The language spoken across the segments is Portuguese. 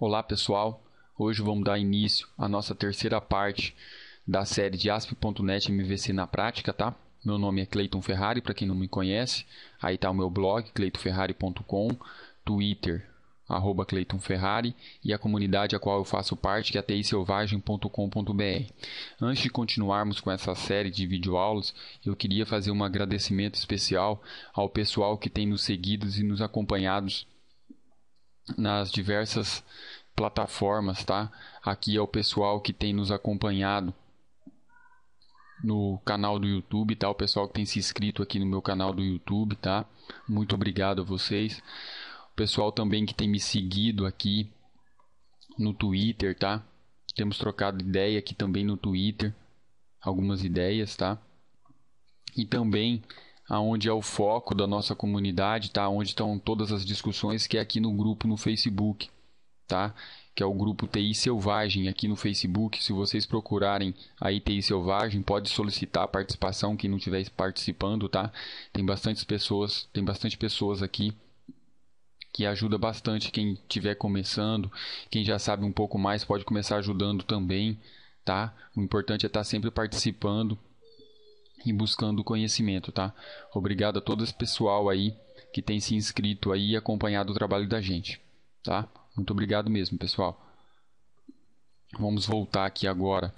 Olá pessoal, hoje vamos dar início à nossa terceira parte da série de ASP.NET MVC na prática, tá? Meu nome é Cleiton Ferrari, para quem não me conhece, aí tá o meu blog, cleitonferrari.com, Twitter, arroba e a comunidade a qual eu faço parte, que é atiselvagem.com.br. Antes de continuarmos com essa série de videoaulas, eu queria fazer um agradecimento especial ao pessoal que tem nos seguido e nos acompanhados nas diversas plataformas, tá? Aqui é o pessoal que tem nos acompanhado no canal do YouTube, tá? O pessoal que tem se inscrito aqui no meu canal do YouTube, tá? Muito obrigado a vocês. O pessoal também que tem me seguido aqui no Twitter, tá? Temos trocado ideia aqui também no Twitter, algumas ideias, tá? E também aonde é o foco da nossa comunidade, tá? Onde estão todas as discussões que é aqui no grupo no Facebook, tá? Que é o grupo TI Selvagem aqui no Facebook. Se vocês procurarem a TI Selvagem, pode solicitar participação quem não estiver participando, tá? Tem bastante pessoas, tem bastante pessoas aqui que ajuda bastante quem estiver começando, quem já sabe um pouco mais pode começar ajudando também, tá? O importante é estar sempre participando e buscando conhecimento, tá? Obrigado a todo esse pessoal aí que tem se inscrito aí e acompanhado o trabalho da gente, tá? Muito obrigado mesmo, pessoal. Vamos voltar aqui agora,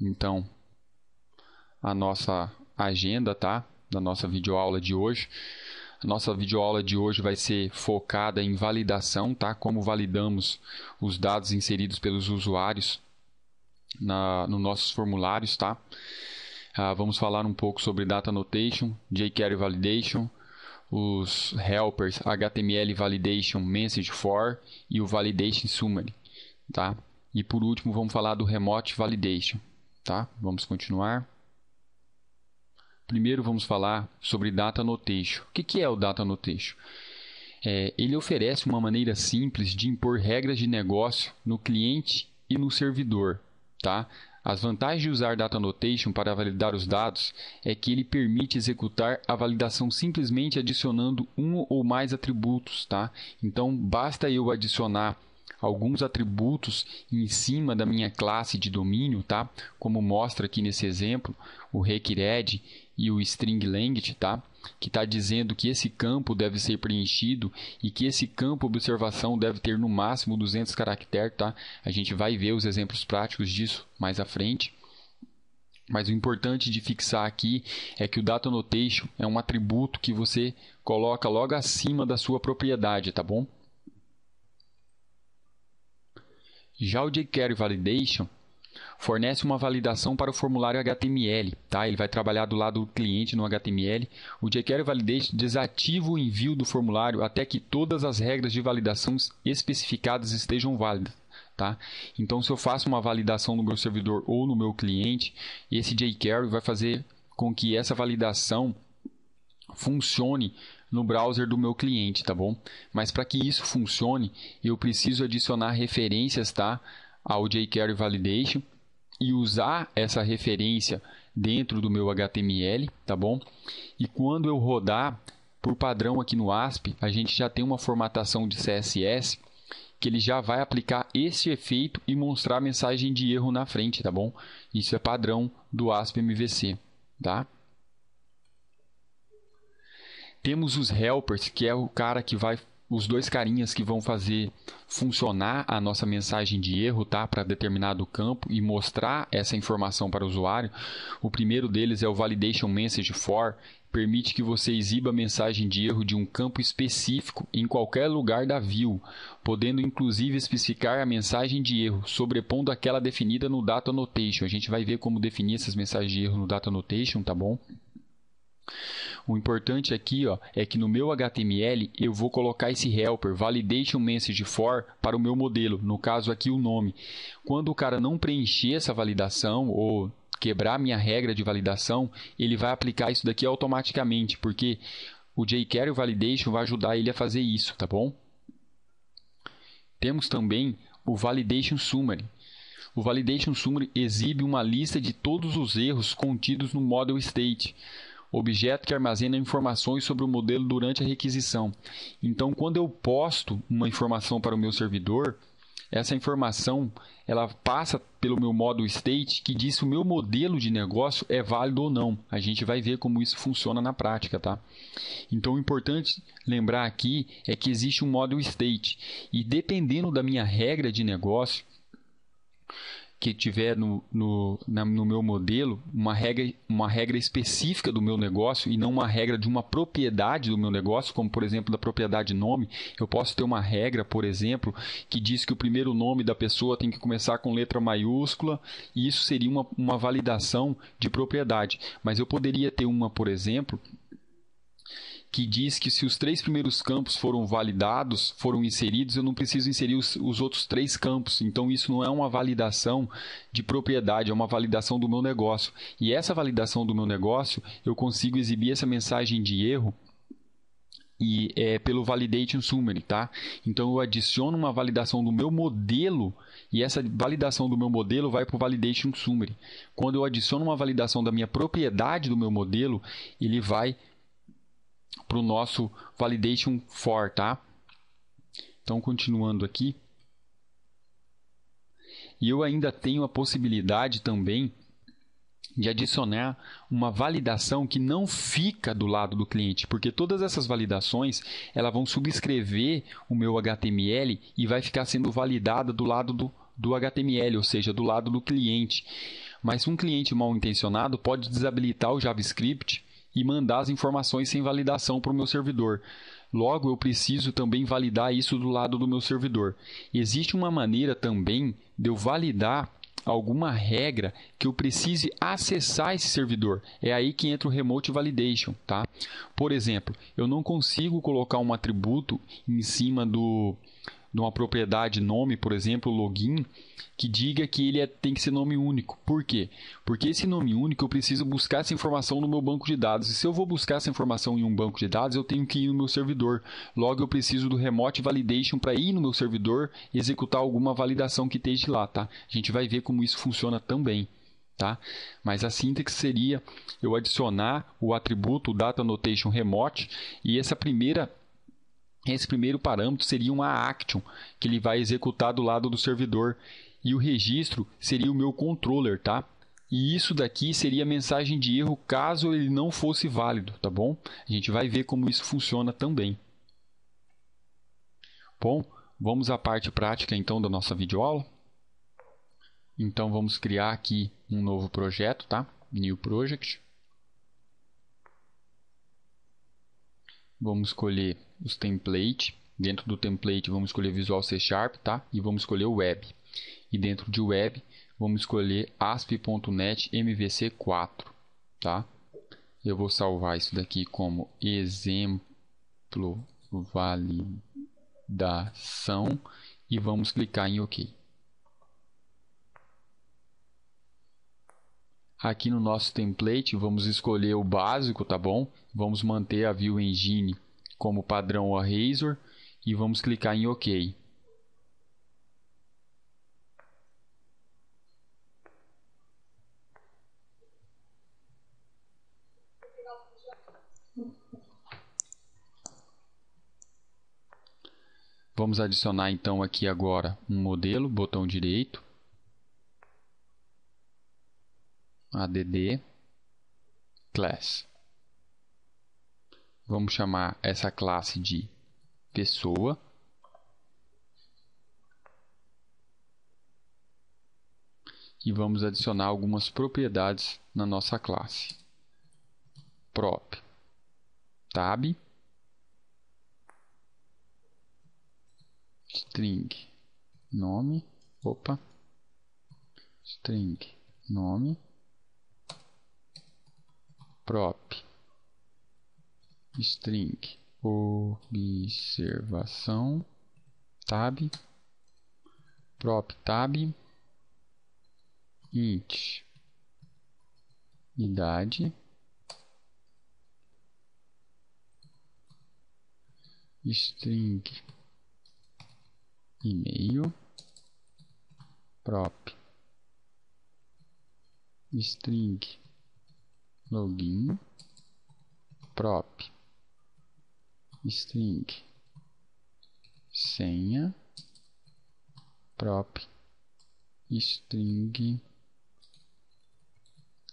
então, a nossa agenda, tá? Da nossa videoaula de hoje. A nossa videoaula de hoje vai ser focada em validação, tá? Como validamos os dados inseridos pelos usuários na, nos nossos formulários, tá? Ah, vamos falar um pouco sobre Data Notation, jQuery Validation, os helpers HTML Validation Message For e o Validation Summary, tá? E por último, vamos falar do Remote Validation, tá? Vamos continuar. Primeiro vamos falar sobre Data Notation. O que é o Data Notation? É, ele oferece uma maneira simples de impor regras de negócio no cliente e no servidor, tá? As vantagens de usar Data Annotation para validar os dados é que ele permite executar a validação simplesmente adicionando um ou mais atributos. Tá? Então, basta eu adicionar alguns atributos em cima da minha classe de domínio, tá? Como mostra aqui nesse exemplo, o required e o string length, tá? Que está dizendo que esse campo deve ser preenchido e que esse campo observação deve ter no máximo 200 caracteres, tá? A gente vai ver os exemplos práticos disso mais à frente. Mas o importante de fixar aqui é que o data notation é um atributo que você coloca logo acima da sua propriedade, tá bom? Já o jQuery Validation fornece uma validação para o formulário HTML, tá? Ele vai trabalhar do lado do cliente no HTML. O jQuery Validation desativa o envio do formulário até que todas as regras de validação especificadas estejam válidas. Tá? Então, se eu faço uma validação no meu servidor ou no meu cliente, esse jQuery vai fazer com que essa validação funcione no browser do meu cliente, tá bom? Mas para que isso funcione, eu preciso adicionar referências, tá? Ao jQuery Validation e usar essa referência dentro do meu HTML, tá bom? E quando eu rodar, por padrão aqui no ASP, a gente já tem uma formatação de CSS que ele já vai aplicar esse efeito e mostrar a mensagem de erro na frente, tá bom? Isso é padrão do ASP MVC, tá? Temos os helpers, que é o cara que vai os dois carinhas que vão fazer funcionar a nossa mensagem de erro tá, para determinado campo e mostrar essa informação para o usuário. O primeiro deles é o Validation Message for, permite que você exiba a mensagem de erro de um campo específico em qualquer lugar da view, podendo inclusive especificar a mensagem de erro, sobrepondo aquela definida no Data Annotation. A gente vai ver como definir essas mensagens de erro no Data Annotation, tá bom? O importante aqui ó, é que no meu HTML eu vou colocar esse helper validation message for para o meu modelo, no caso aqui o nome. Quando o cara não preencher essa validação ou quebrar minha regra de validação, ele vai aplicar isso daqui automaticamente, porque o jQuery validation vai ajudar ele a fazer isso, tá bom? Temos também o validation summary. O validation summary exibe uma lista de todos os erros contidos no model state objeto que armazena informações sobre o modelo durante a requisição. Então, quando eu posto uma informação para o meu servidor, essa informação ela passa pelo meu modo state que diz se o meu modelo de negócio é válido ou não. A gente vai ver como isso funciona na prática, tá? Então, o importante lembrar aqui é que existe um modo state e dependendo da minha regra de negócio, que tiver no, no, na, no meu modelo uma regra, uma regra específica do meu negócio e não uma regra de uma propriedade do meu negócio, como por exemplo da propriedade nome. Eu posso ter uma regra, por exemplo, que diz que o primeiro nome da pessoa tem que começar com letra maiúscula e isso seria uma, uma validação de propriedade. Mas eu poderia ter uma, por exemplo, que diz que se os três primeiros campos foram validados, foram inseridos, eu não preciso inserir os, os outros três campos. Então isso não é uma validação de propriedade, é uma validação do meu negócio. E essa validação do meu negócio, eu consigo exibir essa mensagem de erro e é pelo validation summary, tá? Então eu adiciono uma validação do meu modelo e essa validação do meu modelo vai para o validation summary. Quando eu adiciono uma validação da minha propriedade do meu modelo, ele vai para o nosso validation for, tá? Então, continuando aqui. E eu ainda tenho a possibilidade também de adicionar uma validação que não fica do lado do cliente, porque todas essas validações elas vão subscrever o meu HTML e vai ficar sendo validada do lado do, do HTML, ou seja, do lado do cliente. Mas um cliente mal intencionado pode desabilitar o JavaScript e mandar as informações sem validação para o meu servidor. Logo, eu preciso também validar isso do lado do meu servidor. Existe uma maneira também de eu validar alguma regra que eu precise acessar esse servidor. É aí que entra o remote validation, tá? Por exemplo, eu não consigo colocar um atributo em cima do de uma propriedade nome, por exemplo, login, que diga que ele é, tem que ser nome único. Por quê? Porque esse nome único eu preciso buscar essa informação no meu banco de dados. E se eu vou buscar essa informação em um banco de dados, eu tenho que ir no meu servidor. Logo, eu preciso do remote validation para ir no meu servidor e executar alguma validação que esteja lá, tá? A gente vai ver como isso funciona também. Tá? Mas a síntese seria eu adicionar o atributo data annotation remote e essa primeira esse primeiro parâmetro seria uma action que ele vai executar do lado do servidor e o registro seria o meu controller, tá? E isso daqui seria a mensagem de erro caso ele não fosse válido, tá bom? A gente vai ver como isso funciona também. Bom, vamos à parte prática então da nossa videoaula. Então vamos criar aqui um novo projeto, tá? New Project. Vamos escolher os templates. Dentro do template vamos escolher Visual C Sharp, tá? E vamos escolher o Web. E dentro de Web vamos escolher ASP.NET MVC4, tá? Eu vou salvar isso daqui como exemplo validação e vamos clicar em OK. Aqui no nosso template, vamos escolher o básico, tá bom? Vamos manter a View Engine como padrão a Razor e vamos clicar em OK. Vamos adicionar então aqui agora um modelo, botão direito, add class. Vamos chamar essa classe de pessoa. E vamos adicionar algumas propriedades na nossa classe. Prop tab string nome, opa, string nome prop string observação tab prop tab int idade string e-mail prop string login prop string senha prop string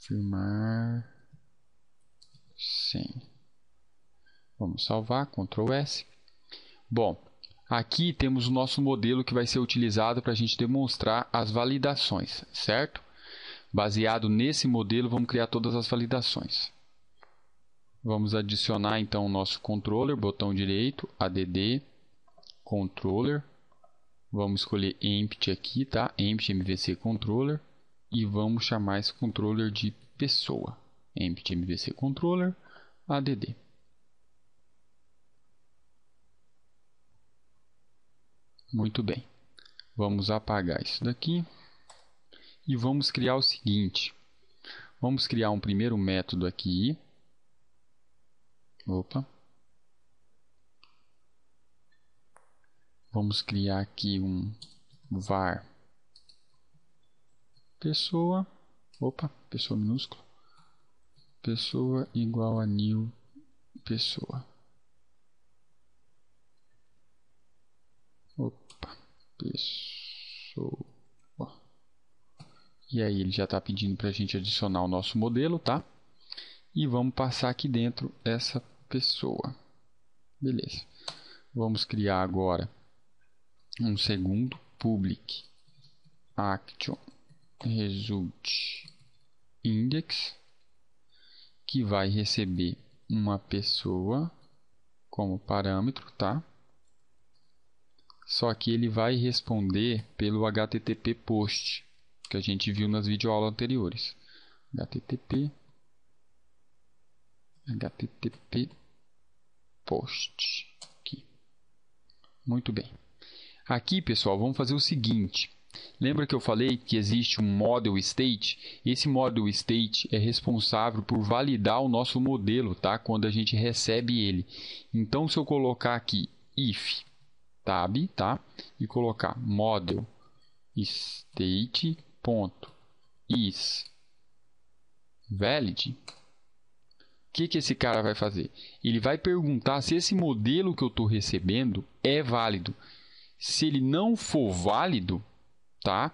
firmar senha vamos salvar ctrl s bom aqui temos o nosso modelo que vai ser utilizado para a gente demonstrar as validações certo Baseado nesse modelo, vamos criar todas as validações. Vamos adicionar então o nosso controller, botão direito, add, controller. Vamos escolher empty aqui, tá? Empty MVC controller. E vamos chamar esse controller de pessoa. Empty MVC controller, add. Muito bem. Vamos apagar isso daqui e vamos criar o seguinte. Vamos criar um primeiro método aqui. Opa. Vamos criar aqui um var pessoa, opa, pessoa minúscula, pessoa igual a new pessoa. Opa, pessoa. E aí ele já está pedindo para a gente adicionar o nosso modelo, tá? E vamos passar aqui dentro essa pessoa. Beleza. Vamos criar agora um segundo public action result index que vai receber uma pessoa como parâmetro, tá? Só que ele vai responder pelo HTTP post que a gente viu nas videoaulas anteriores. http http post aqui. Muito bem. Aqui, pessoal, vamos fazer o seguinte. Lembra que eu falei que existe um model state? Esse model state é responsável por validar o nosso modelo, tá? Quando a gente recebe ele. Então, se eu colocar aqui if tab, tá? E colocar model state ponto is valid, o que, que esse cara vai fazer? Ele vai perguntar se esse modelo que eu estou recebendo é válido. Se ele não for válido, tá?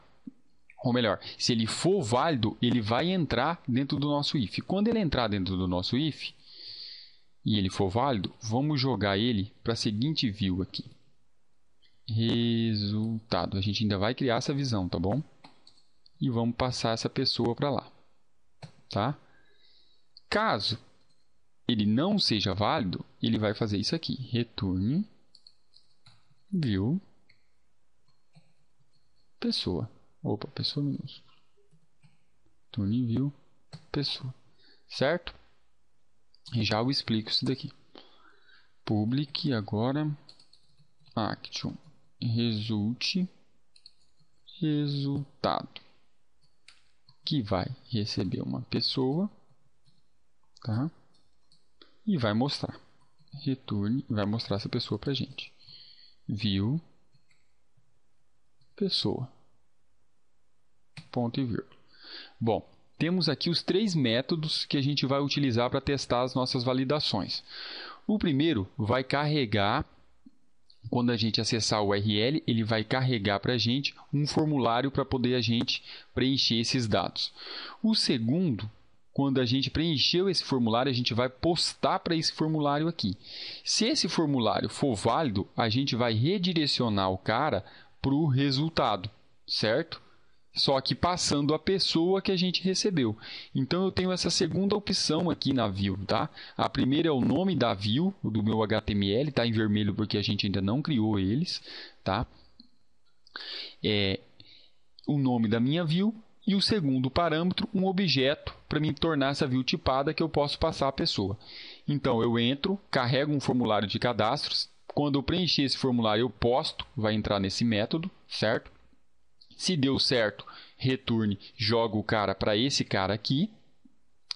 Ou melhor, se ele for válido, ele vai entrar dentro do nosso if. Quando ele entrar dentro do nosso if e ele for válido, vamos jogar ele para a seguinte view aqui. Resultado. A gente ainda vai criar essa visão, tá bom? e vamos passar essa pessoa para lá, tá? Caso ele não seja válido, ele vai fazer isso aqui, return view pessoa. Opa, pessoa minúscula. Return view pessoa. Certo? Já eu explico isso daqui. Public agora action result resultado que vai receber uma pessoa, tá? E vai mostrar. Return vai mostrar essa pessoa para gente. View pessoa. Ponto e vírgula. Bom, temos aqui os três métodos que a gente vai utilizar para testar as nossas validações. O primeiro vai carregar quando a gente acessar o URL, ele vai carregar para a gente um formulário para poder a gente preencher esses dados. O segundo, quando a gente preencheu esse formulário, a gente vai postar para esse formulário aqui. Se esse formulário for válido, a gente vai redirecionar o cara para o resultado, certo? só que passando a pessoa que a gente recebeu. Então eu tenho essa segunda opção aqui na view, tá? A primeira é o nome da view, do meu HTML, tá em vermelho porque a gente ainda não criou eles, tá? É o nome da minha view e o segundo parâmetro, um objeto para me tornar essa view tipada que eu posso passar à pessoa. Então eu entro, carrego um formulário de cadastros, quando eu preencher esse formulário eu posto, vai entrar nesse método, certo? Se deu certo, retorne, jogo o cara para esse cara aqui.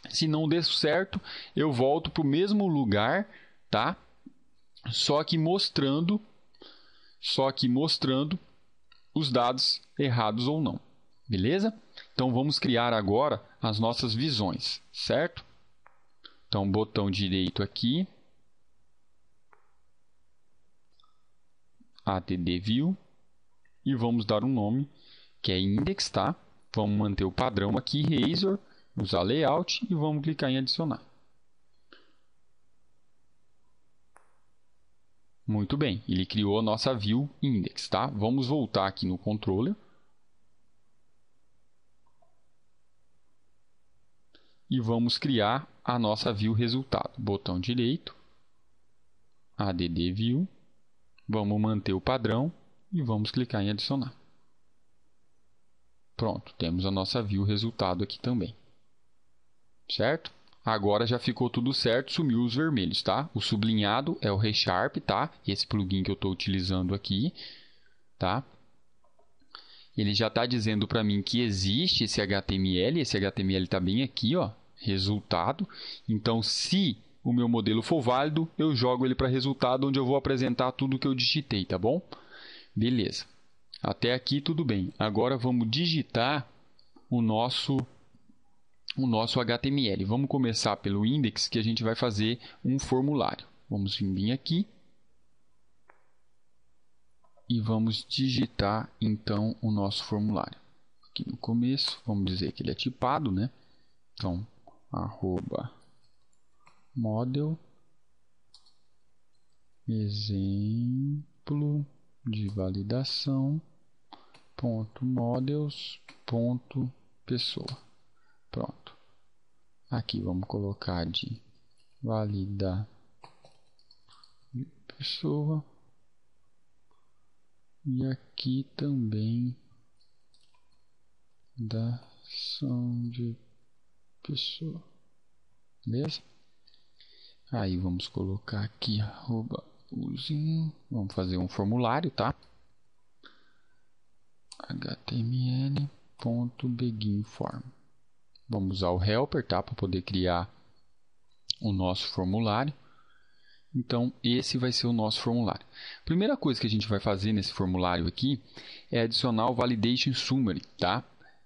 Se não deu certo, eu volto para o mesmo lugar, tá? Só que mostrando, só que mostrando os dados errados ou não. Beleza? Então vamos criar agora as nossas visões, certo? Então botão direito aqui, ATD View e vamos dar um nome que é index, tá? Vamos manter o padrão aqui, Razor, usar layout e vamos clicar em adicionar. Muito bem, ele criou a nossa view index, tá? Vamos voltar aqui no controller. E vamos criar a nossa view resultado. Botão direito, add view, vamos manter o padrão e vamos clicar em adicionar. Pronto, temos a nossa view resultado aqui também. Certo? Agora já ficou tudo certo, sumiu os vermelhos, tá? O sublinhado é o ReSharp, tá? Esse plugin que eu estou utilizando aqui, tá? Ele já está dizendo para mim que existe esse HTML, esse HTML está bem aqui, ó, resultado. Então, se o meu modelo for válido, eu jogo ele para resultado, onde eu vou apresentar tudo que eu digitei, tá bom? Beleza. Até aqui tudo bem. Agora vamos digitar o nosso o nosso HTML. Vamos começar pelo index que a gente vai fazer um formulário. Vamos vir aqui e vamos digitar então o nosso formulário. Aqui no começo, vamos dizer que ele é tipado, né? Então, arroba model exemplo de validação ponto models ponto pessoa pronto aqui vamos colocar de valida pessoa e aqui também da de pessoa beleza aí vamos colocar aqui arroba vamos fazer um formulário tá html.beginform. Vamos usar o helper tá? para poder criar o nosso formulário. Então, esse vai ser o nosso formulário. Primeira coisa que a gente vai fazer nesse formulário aqui é adicionar o validation summary, tá?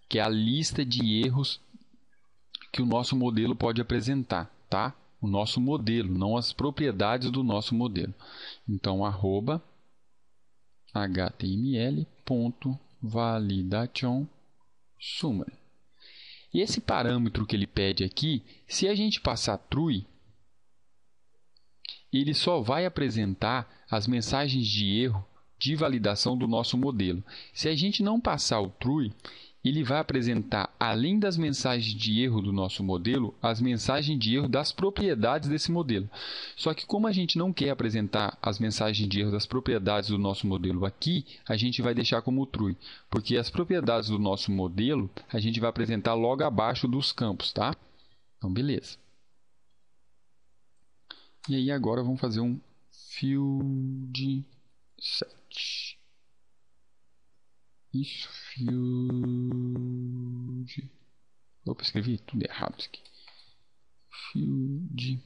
que é a lista de erros que o nosso modelo pode apresentar. Tá? O nosso modelo, não as propriedades do nosso modelo. Então, arroba html.com validation summa. E esse parâmetro que ele pede aqui, se a gente passar true, ele só vai apresentar as mensagens de erro de validação do nosso modelo. Se a gente não passar o true, ele vai apresentar, além das mensagens de erro do nosso modelo, as mensagens de erro das propriedades desse modelo. Só que como a gente não quer apresentar as mensagens de erro das propriedades do nosso modelo aqui, a gente vai deixar como true, porque as propriedades do nosso modelo a gente vai apresentar logo abaixo dos campos, tá? Então, beleza. E aí agora vamos fazer um field set isso field. Opa, escrevi tudo errado aqui. Field.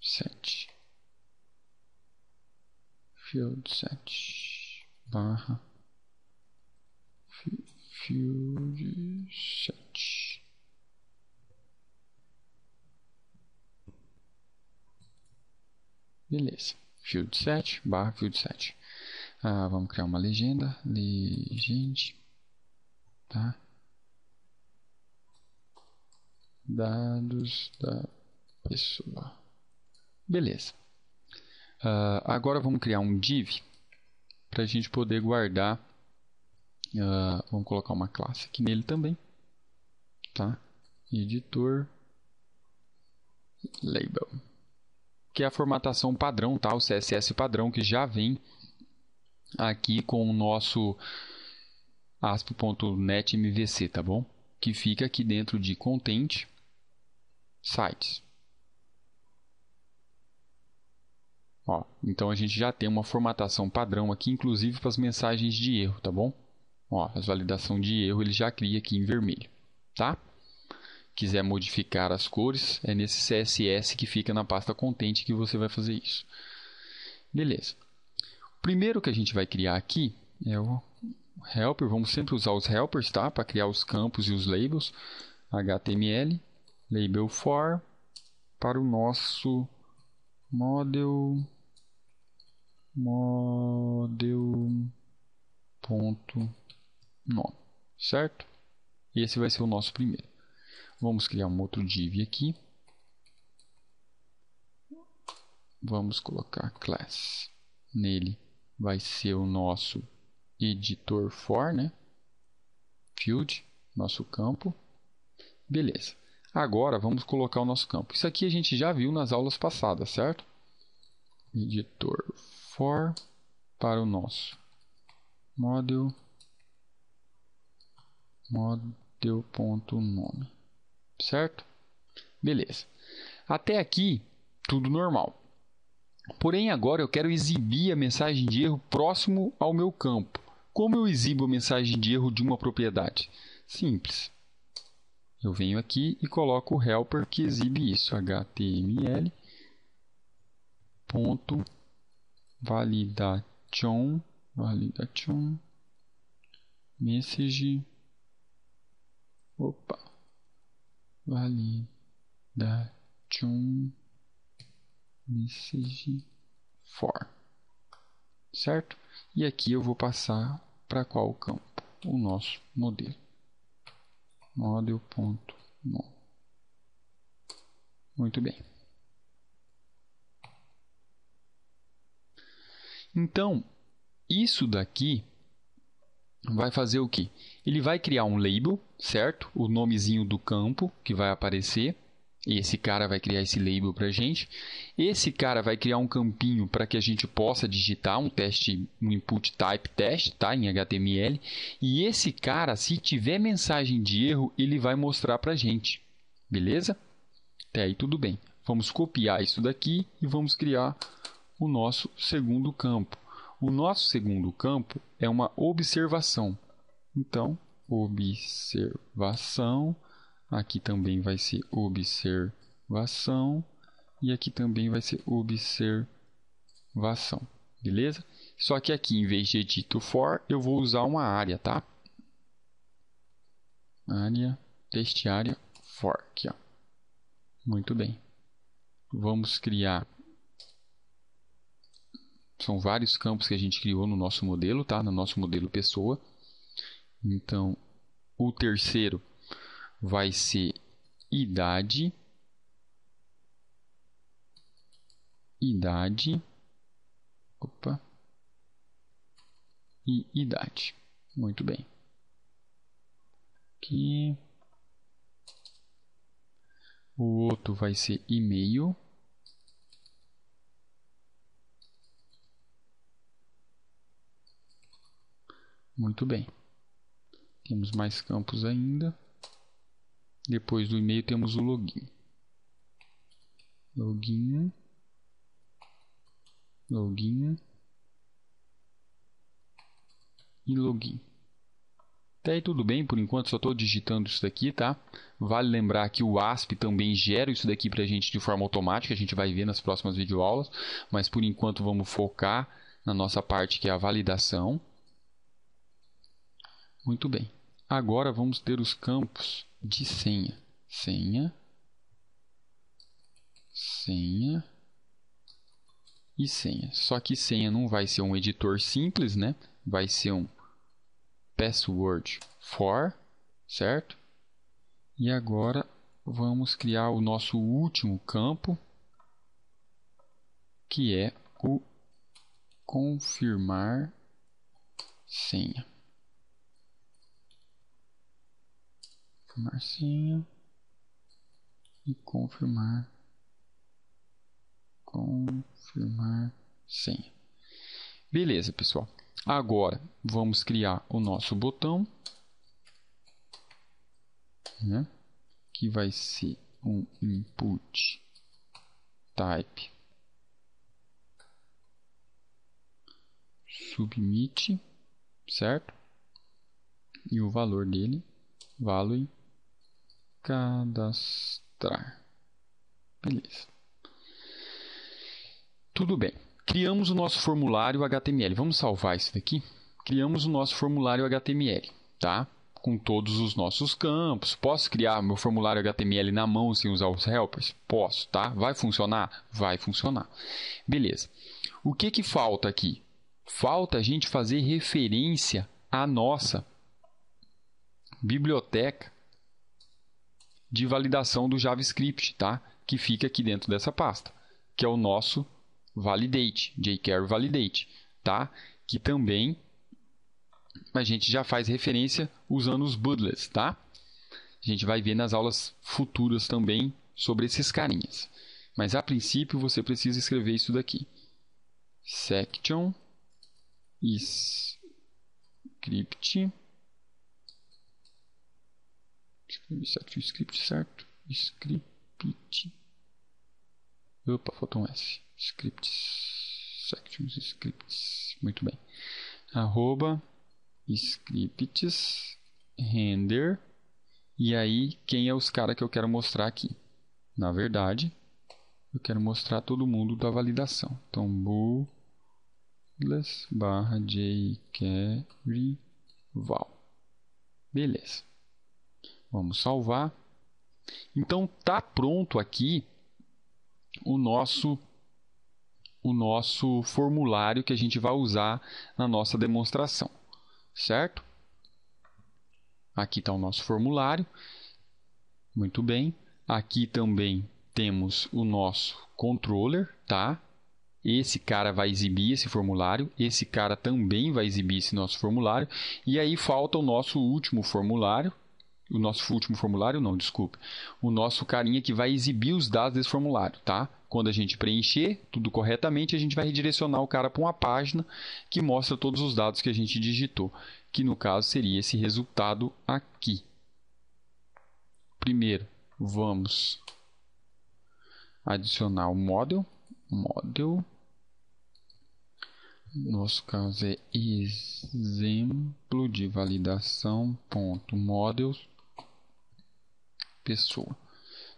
Set. Field set. Barra. Field set. Beleza. Field set. Barra. Field set. Ah, vamos criar uma legenda. Legend. Tá? Dados da pessoa. Beleza. Uh, agora vamos criar um div para a gente poder guardar. Uh, vamos colocar uma classe aqui nele também. Tá? Editor label, que é a formatação padrão, tá? O CSS padrão que já vem aqui com o nosso asp.net mvc, tá bom? Que fica aqui dentro de content sites. Ó, então a gente já tem uma formatação padrão aqui, inclusive para as mensagens de erro, tá bom? Ó, as validação de erro ele já cria aqui em vermelho, tá? Quiser modificar as cores, é nesse CSS que fica na pasta content que você vai fazer isso. Beleza. Primeiro que a gente vai criar aqui é o helper, vamos sempre usar os helpers tá? para criar os campos e os labels, HTML, label for, para o nosso model, model ponto nome, certo? Esse vai ser o nosso primeiro. Vamos criar um outro div aqui. Vamos colocar class nele vai ser o nosso editor for, né? Field, nosso campo. Beleza. Agora vamos colocar o nosso campo. Isso aqui a gente já viu nas aulas passadas, certo? Editor for para o nosso model model.nome, certo? Beleza. Até aqui tudo normal. Porém, agora eu quero exibir a mensagem de erro próximo ao meu campo. Como eu exibo a mensagem de erro de uma propriedade? Simples. Eu venho aqui e coloco o helper que exibe isso, html ponto validation validation message opa validation message for, certo? E aqui eu vou passar para qual campo? O nosso modelo. Model.no. Muito bem. Então, isso daqui vai fazer o que? Ele vai criar um label, certo? O nomezinho do campo que vai aparecer e esse cara vai criar esse label para a gente. Esse cara vai criar um campinho para que a gente possa digitar um teste, um input type test, tá? Em HTML. E esse cara, se tiver mensagem de erro, ele vai mostrar para a gente. Beleza? Até aí tudo bem. Vamos copiar isso daqui e vamos criar o nosso segundo campo. O nosso segundo campo é uma observação. Então, observação Aqui também vai ser observação. E aqui também vai ser observação. Beleza? Só que aqui, em vez de dito for, eu vou usar uma área, tá? Área, teste área, for. Aqui, ó. Muito bem. Vamos criar são vários campos que a gente criou no nosso modelo, tá? No nosso modelo pessoa. Então, o terceiro vai ser idade, idade, opa, e idade. Muito bem. Aqui. O outro vai ser e-mail. Muito bem. Temos mais campos ainda. Depois do e-mail temos o login. Login. Login. E login. Até aí tudo bem, por enquanto só estou digitando isso daqui, tá? Vale lembrar que o ASP também gera isso daqui para a gente de forma automática, a gente vai ver nas próximas videoaulas, mas por enquanto vamos focar na nossa parte que é a validação. Muito bem. Agora vamos ter os campos de senha. Senha. Senha. E senha. Só que senha não vai ser um editor simples, né? Vai ser um password for, certo? E agora vamos criar o nosso último campo, que é o confirmar senha. senha e confirmar confirmar senha. Beleza, pessoal. Agora vamos criar o nosso botão, né? Que vai ser um input type submit, certo? E o valor dele, value cadastrar. Beleza. Tudo bem. Criamos o nosso formulário HTML. Vamos salvar isso daqui? Criamos o nosso formulário HTML, tá? Com todos os nossos campos. Posso criar meu formulário HTML na mão sem usar os helpers? Posso, tá? Vai funcionar? Vai funcionar. Beleza. O que que falta aqui? Falta a gente fazer referência à nossa biblioteca de validação do JavaScript, tá? Que fica aqui dentro dessa pasta, que é o nosso validate, jQuery validate, tá? Que também a gente já faz referência usando os bundles, tá? A gente vai ver nas aulas futuras também sobre esses carinhas. Mas a princípio você precisa escrever isso daqui. Section script Escrevi certo, script certo. Script. Opa, faltou um S. Scripts. Sections, scripts. Muito bem. Arroba scripts render. E aí, quem é os caras que eu quero mostrar aqui? Na verdade, eu quero mostrar todo mundo da validação. Então, booles barra jQuery val. Beleza. Vamos salvar. Então tá pronto aqui o nosso o nosso formulário que a gente vai usar na nossa demonstração, certo? Aqui está o nosso formulário. Muito bem. Aqui também temos o nosso controller, tá? Esse cara vai exibir esse formulário, esse cara também vai exibir esse nosso formulário, e aí falta o nosso último formulário, o nosso último formulário não, desculpe, o nosso carinha que vai exibir os dados desse formulário, tá? Quando a gente preencher tudo corretamente, a gente vai redirecionar o cara para uma página que mostra todos os dados que a gente digitou, que no caso seria esse resultado aqui. Primeiro, vamos adicionar o model, model, nosso caso é exemplo de validação ponto models pessoa,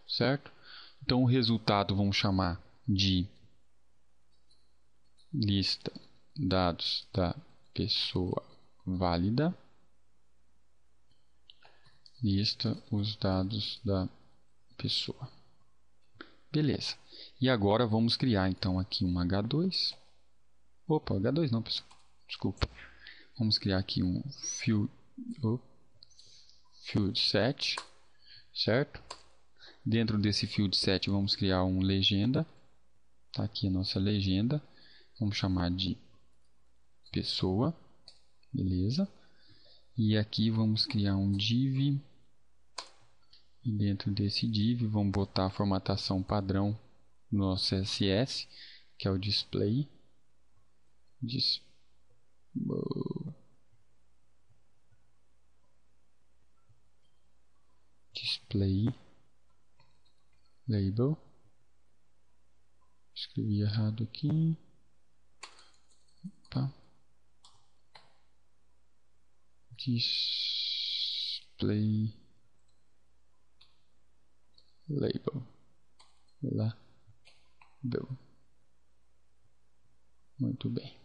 certo? Então o resultado vamos chamar de lista dados da pessoa válida. Lista os dados da pessoa. Beleza. E agora vamos criar então aqui um H2. Opa, H2 não, pessoal. Desculpa. Vamos criar aqui um field, oh, field set certo? Dentro desse field set vamos criar um legenda, tá aqui a nossa legenda, vamos chamar de pessoa, beleza? E aqui vamos criar um div e dentro desse div vamos botar a formatação padrão do nosso CSS, que é o display, display display label. Escrevi errado aqui. tá Display label. lá deu Muito bem.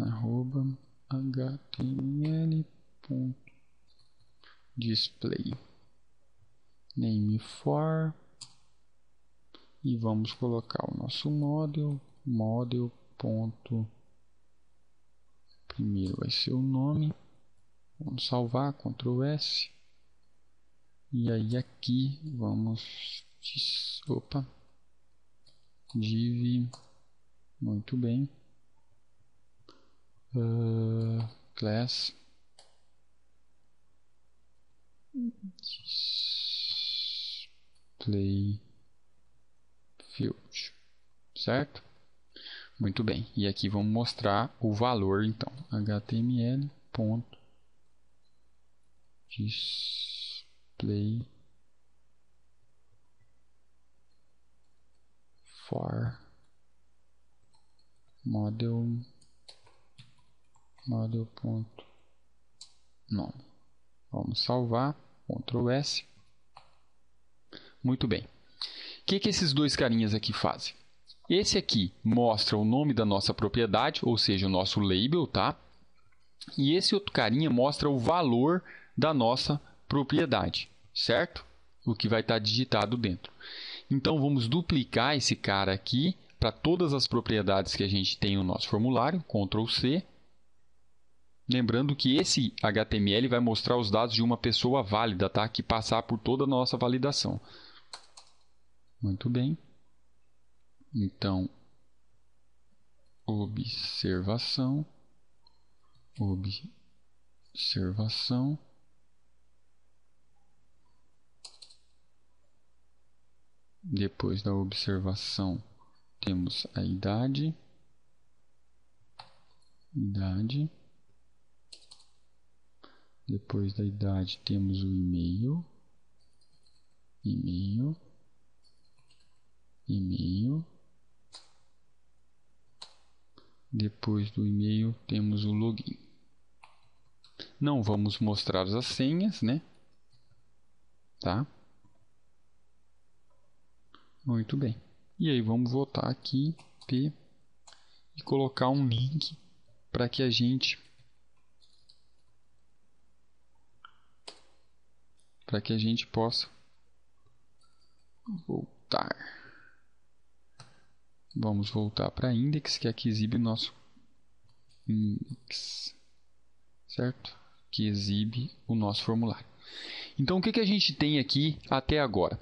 Arroba html display name for e vamos colocar o nosso model model ponto primeiro vai ser o nome vamos salvar ctrl s e aí aqui vamos opa div muito bem uh, class Display Field, certo? Muito bem, e aqui vamos mostrar o valor então, html ponto display for model model ponto nome. Vamos salvar. Ctrl S. Muito bem. O que, que esses dois carinhas aqui fazem? Esse aqui mostra o nome da nossa propriedade, ou seja, o nosso label, tá? E esse outro carinha mostra o valor da nossa propriedade, certo? O que vai estar tá digitado dentro. Então vamos duplicar esse cara aqui para todas as propriedades que a gente tem no nosso formulário, Ctrl C, Lembrando que esse HTML vai mostrar os dados de uma pessoa válida, tá? que passar por toda a nossa validação. Muito bem. Então, observação, observação. Depois da observação, temos a idade, idade. Depois da idade temos o e-mail, e-mail, e-mail. Depois do e-mail temos o login. Não vamos mostrar as senhas, né? Tá? Muito bem. E aí vamos voltar aqui P e colocar um link para que a gente para que a gente possa voltar. Vamos voltar para index, que aqui é exibe o nosso index, certo? Que exibe o nosso formulário. Então, o que, que a gente tem aqui até agora?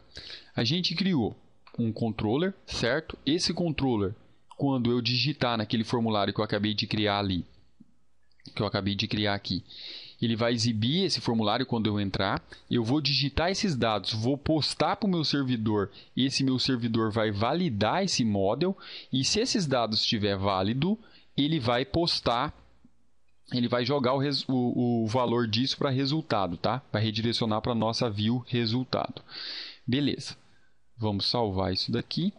A gente criou um controller, certo? Esse controller, quando eu digitar naquele formulário que eu acabei de criar ali, que eu acabei de criar aqui, ele vai exibir esse formulário quando eu entrar. Eu vou digitar esses dados, vou postar para o meu servidor. Esse meu servidor vai validar esse model. E se esses dados estiver válido, ele vai postar ele vai jogar o, o, o valor disso para resultado, tá? Vai redirecionar para a nossa view resultado. Beleza. Vamos salvar isso daqui.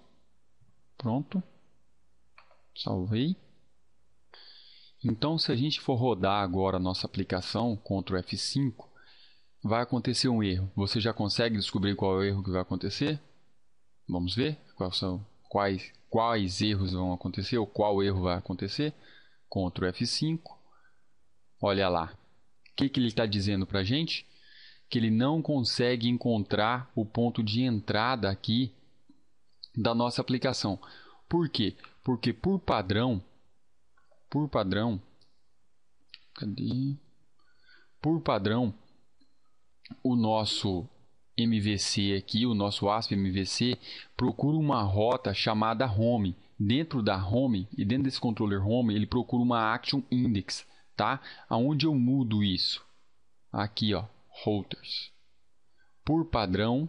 Pronto. Salvei. Então, se a gente for rodar agora a nossa aplicação contra o F5, vai acontecer um erro. Você já consegue descobrir qual é o erro que vai acontecer? Vamos ver quais, são, quais, quais erros vão acontecer ou qual erro vai acontecer. Ctrl F5. Olha lá. O que, que ele está dizendo para a gente? Que ele não consegue encontrar o ponto de entrada aqui da nossa aplicação. Por quê? Porque por padrão por padrão, cadê? Por padrão, o nosso MVC aqui, o nosso ASP MVC, procura uma rota chamada home. Dentro da home e dentro desse controller home, ele procura uma action index, tá? Aonde eu mudo isso? Aqui, ó, routers. Por padrão,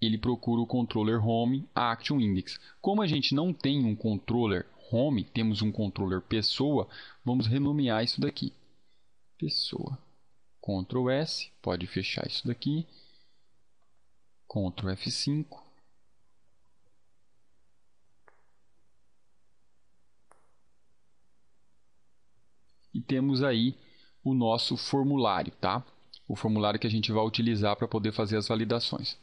ele procura o controller home, action index. Como a gente não tem um controller home, temos um controller pessoa, vamos renomear isso daqui. Pessoa. Ctrl S, pode fechar isso daqui. Ctrl F5. E temos aí o nosso formulário, tá? O formulário que a gente vai utilizar para poder fazer as validações.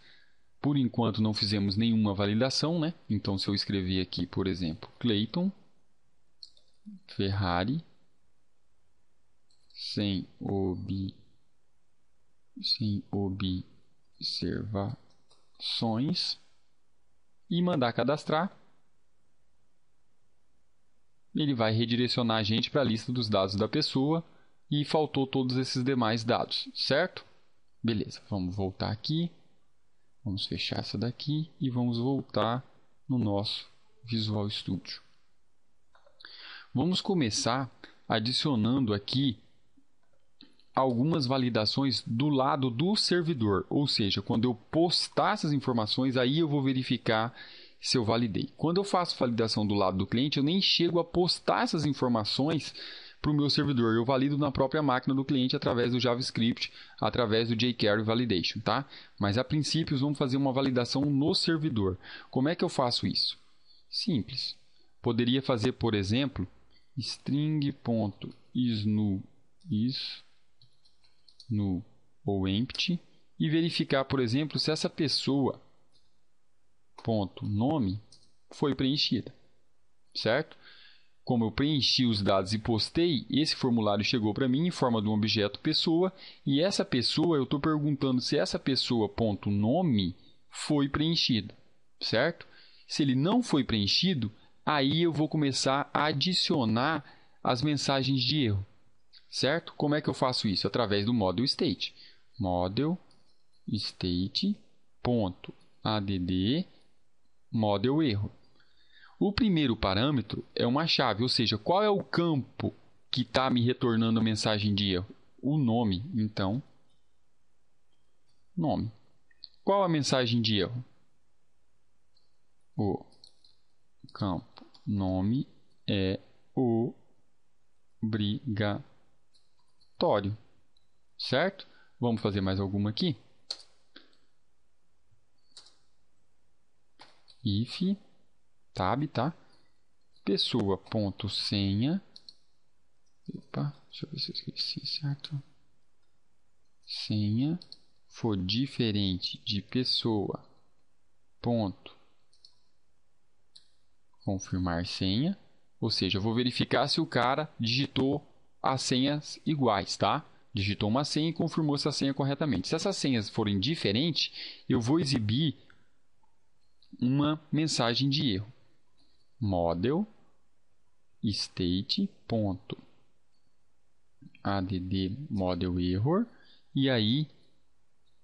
Por enquanto não fizemos nenhuma validação, né? Então se eu escrever aqui, por exemplo, Clayton Ferrari sem, ob... sem observações e mandar cadastrar, ele vai redirecionar a gente para a lista dos dados da pessoa e faltou todos esses demais dados, certo? Beleza, vamos voltar aqui. Vamos fechar essa daqui e vamos voltar no nosso Visual Studio. Vamos começar adicionando aqui algumas validações do lado do servidor, ou seja, quando eu postar essas informações, aí eu vou verificar se eu validei. Quando eu faço validação do lado do cliente, eu nem chego a postar essas informações para o meu servidor. Eu valido na própria máquina do cliente através do JavaScript, através do jQuery Validation, tá? Mas a princípio vamos fazer uma validação no servidor. Como é que eu faço isso? Simples. Poderia fazer, por exemplo, string.isNu is nu ou empty e verificar, por exemplo, se essa pessoa ponto nome foi preenchida, certo? Como eu preenchi os dados e postei, esse formulário chegou para mim em forma de um objeto pessoa e essa pessoa eu estou perguntando se essa pessoa ponto nome foi preenchido, certo? Se ele não foi preenchido, aí eu vou começar a adicionar as mensagens de erro, certo? Como é que eu faço isso? Através do model state, model state ponto add model erro o primeiro parâmetro é uma chave, ou seja, qual é o campo que está me retornando a mensagem de erro? O nome, então. Nome. Qual a mensagem de erro? O campo nome é obrigatório. Certo? Vamos fazer mais alguma aqui? If tab, tá? Pessoa ponto senha. Opa, deixa eu ver se eu esqueci, certo? Senha for diferente de pessoa ponto confirmar senha, ou seja, eu vou verificar se o cara digitou as senhas iguais, tá? Digitou uma senha e confirmou essa senha corretamente. Se essas senhas forem diferentes, eu vou exibir uma mensagem de erro model state ponto add model error e aí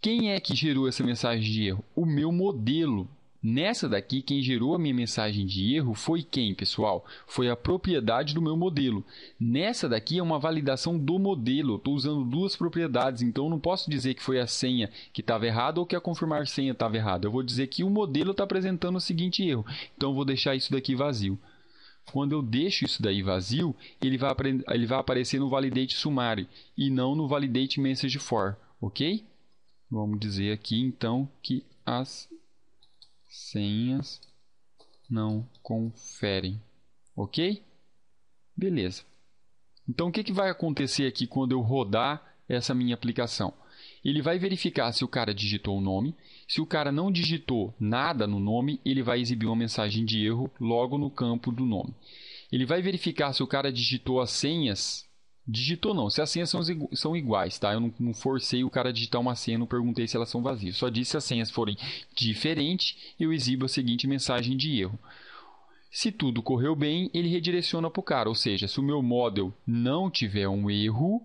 quem é que gerou essa mensagem de erro? O meu modelo Nessa daqui, quem gerou a minha mensagem de erro foi quem, pessoal? Foi a propriedade do meu modelo. Nessa daqui é uma validação do modelo. Estou usando duas propriedades, então não posso dizer que foi a senha que estava errada ou que a confirmar senha estava errada. Eu vou dizer que o modelo está apresentando o seguinte erro. Então vou deixar isso daqui vazio. Quando eu deixo isso daí vazio, ele vai, ele vai aparecer no validate summary e não no validate message for, ok? Vamos dizer aqui então que as senhas não conferem, ok? Beleza. Então o que, que vai acontecer aqui quando eu rodar essa minha aplicação? Ele vai verificar se o cara digitou o nome. Se o cara não digitou nada no nome, ele vai exibir uma mensagem de erro logo no campo do nome. Ele vai verificar se o cara digitou as senhas Digitou não. Se as senhas são, são iguais, tá? Eu não, não, forcei o cara a digitar uma senha, não perguntei se elas são vazias. Só disse se as senhas forem diferentes, eu exibo a seguinte mensagem de erro. Se tudo correu bem, ele redireciona para o cara. Ou seja, se o meu model não tiver um erro,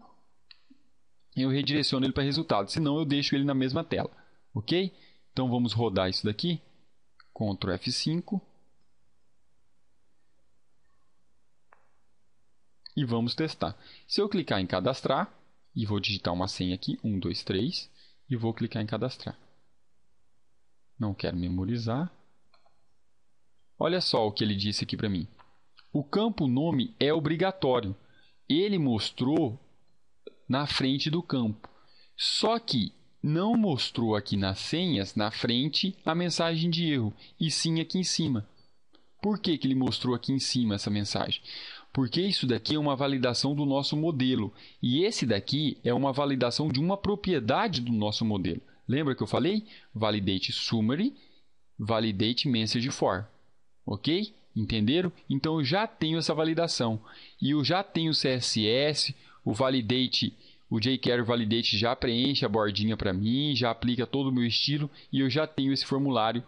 eu redireciono ele para resultado. Senão, eu deixo ele na mesma tela. Ok? Então, vamos rodar isso daqui. Ctrl F5. e vamos testar. Se eu clicar em cadastrar, e vou digitar uma senha aqui, 1, 2, 3, e vou clicar em cadastrar. Não quero memorizar. Olha só o que ele disse aqui para mim. O campo nome é obrigatório. Ele mostrou na frente do campo. Só que não mostrou aqui nas senhas, na frente, a mensagem de erro, e sim aqui em cima. Por que, que ele mostrou aqui em cima essa mensagem? porque isso daqui é uma validação do nosso modelo e esse daqui é uma validação de uma propriedade do nosso modelo. Lembra que eu falei? Validate summary, validate message for. Ok? Entenderam? Então eu já tenho essa validação. E eu já tenho o CSS, o validate, o jQuery validate já preenche a bordinha para mim, já aplica todo o meu estilo e eu já tenho esse formulário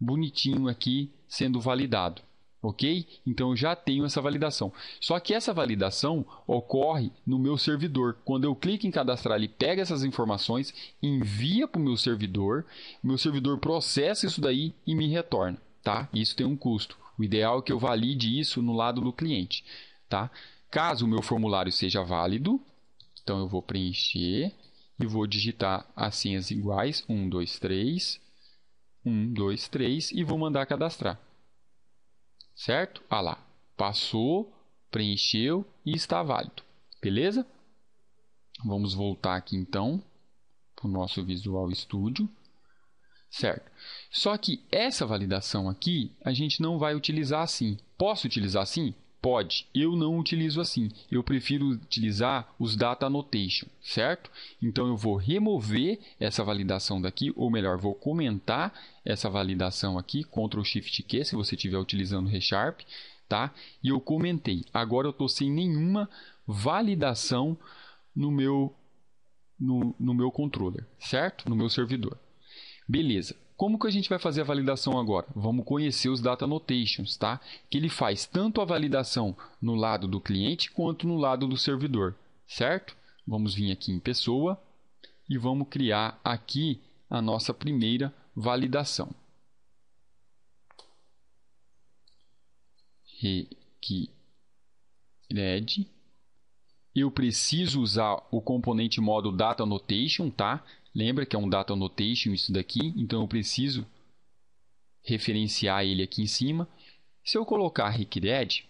bonitinho aqui sendo validado ok? Então eu já tenho essa validação. Só que essa validação ocorre no meu servidor. Quando eu clico em cadastrar, ele pega essas informações, envia para o meu servidor, meu servidor processa isso daí e me retorna, tá? Isso tem um custo. O ideal é que eu valide isso no lado do cliente, tá? Caso o meu formulário seja válido, então eu vou preencher e vou digitar as senhas iguais, 1, 2, 3, 1, 2, 3 e vou mandar cadastrar certo? Olha ah lá, passou, preencheu e está válido, beleza? Vamos voltar aqui então para o nosso Visual Studio, certo? Só que essa validação aqui a gente não vai utilizar assim. Posso utilizar assim? Pode, eu não utilizo assim. Eu prefiro utilizar os data annotation, certo? Então eu vou remover essa validação daqui, ou melhor, vou comentar essa validação aqui, Ctrl Shift Q, se você estiver utilizando ReSharp, tá? E eu comentei. Agora eu estou sem nenhuma validação no meu no, no meu controller, certo? No meu servidor. Beleza. Como que a gente vai fazer a validação agora? Vamos conhecer os data annotations, tá? Que ele faz tanto a validação no lado do cliente quanto no lado do servidor, certo? Vamos vir aqui em pessoa e vamos criar aqui a nossa primeira validação. Required eu preciso usar o componente modo data annotation, tá? Lembra que é um data annotation isso daqui, então eu preciso referenciar ele aqui em cima. Se eu colocar required,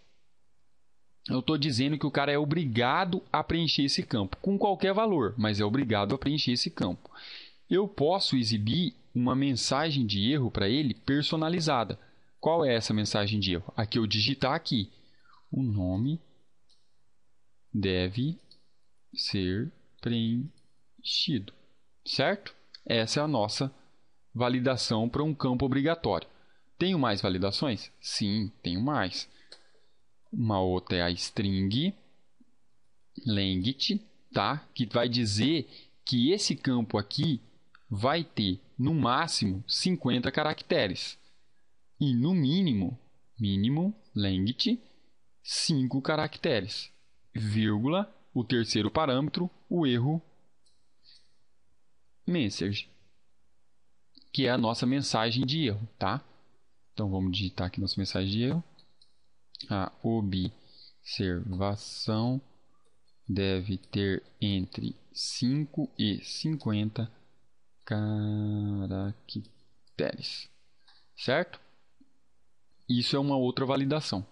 eu estou dizendo que o cara é obrigado a preencher esse campo, com qualquer valor, mas é obrigado a preencher esse campo. Eu posso exibir uma mensagem de erro para ele personalizada. Qual é essa mensagem de erro? A que eu digitar aqui. O nome deve ser preenchido, certo? Essa é a nossa validação para um campo obrigatório. Tenho mais validações? Sim, tenho mais. Uma outra é a string length, tá? Que vai dizer que esse campo aqui vai ter no máximo 50 caracteres e no mínimo, mínimo length, 5 caracteres vírgula, o terceiro parâmetro, o erro message, que é a nossa mensagem de erro, tá? Então vamos digitar aqui nossa mensagem de erro. A observação deve ter entre 5 e 50 caracteres, certo? Isso é uma outra validação.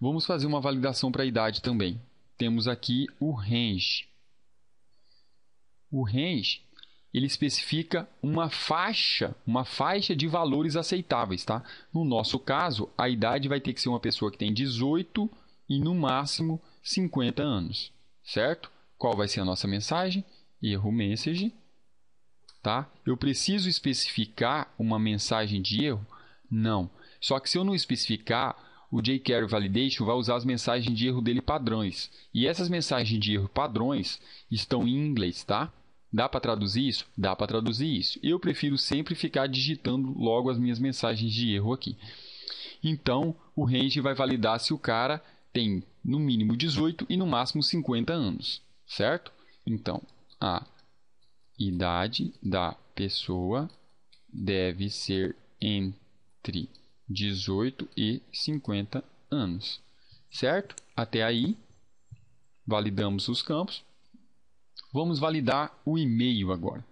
Vamos fazer uma validação para a idade também temos aqui o range. O range ele especifica uma faixa, uma faixa de valores aceitáveis, tá? No nosso caso, a idade vai ter que ser uma pessoa que tem 18 e no máximo 50 anos, certo? Qual vai ser a nossa mensagem? Erro message, tá? Eu preciso especificar uma mensagem de erro? Não. Só que se eu não especificar, o jQuery Validation vai usar as mensagens de erro dele padrões. E essas mensagens de erro padrões estão em inglês, tá? Dá para traduzir isso? Dá para traduzir isso. Eu prefiro sempre ficar digitando logo as minhas mensagens de erro aqui. Então, o range vai validar se o cara tem no mínimo 18 e no máximo 50 anos, certo? Então, a idade da pessoa deve ser entre 18 e 50 anos. Certo? Até aí, validamos os campos. Vamos validar o e-mail agora.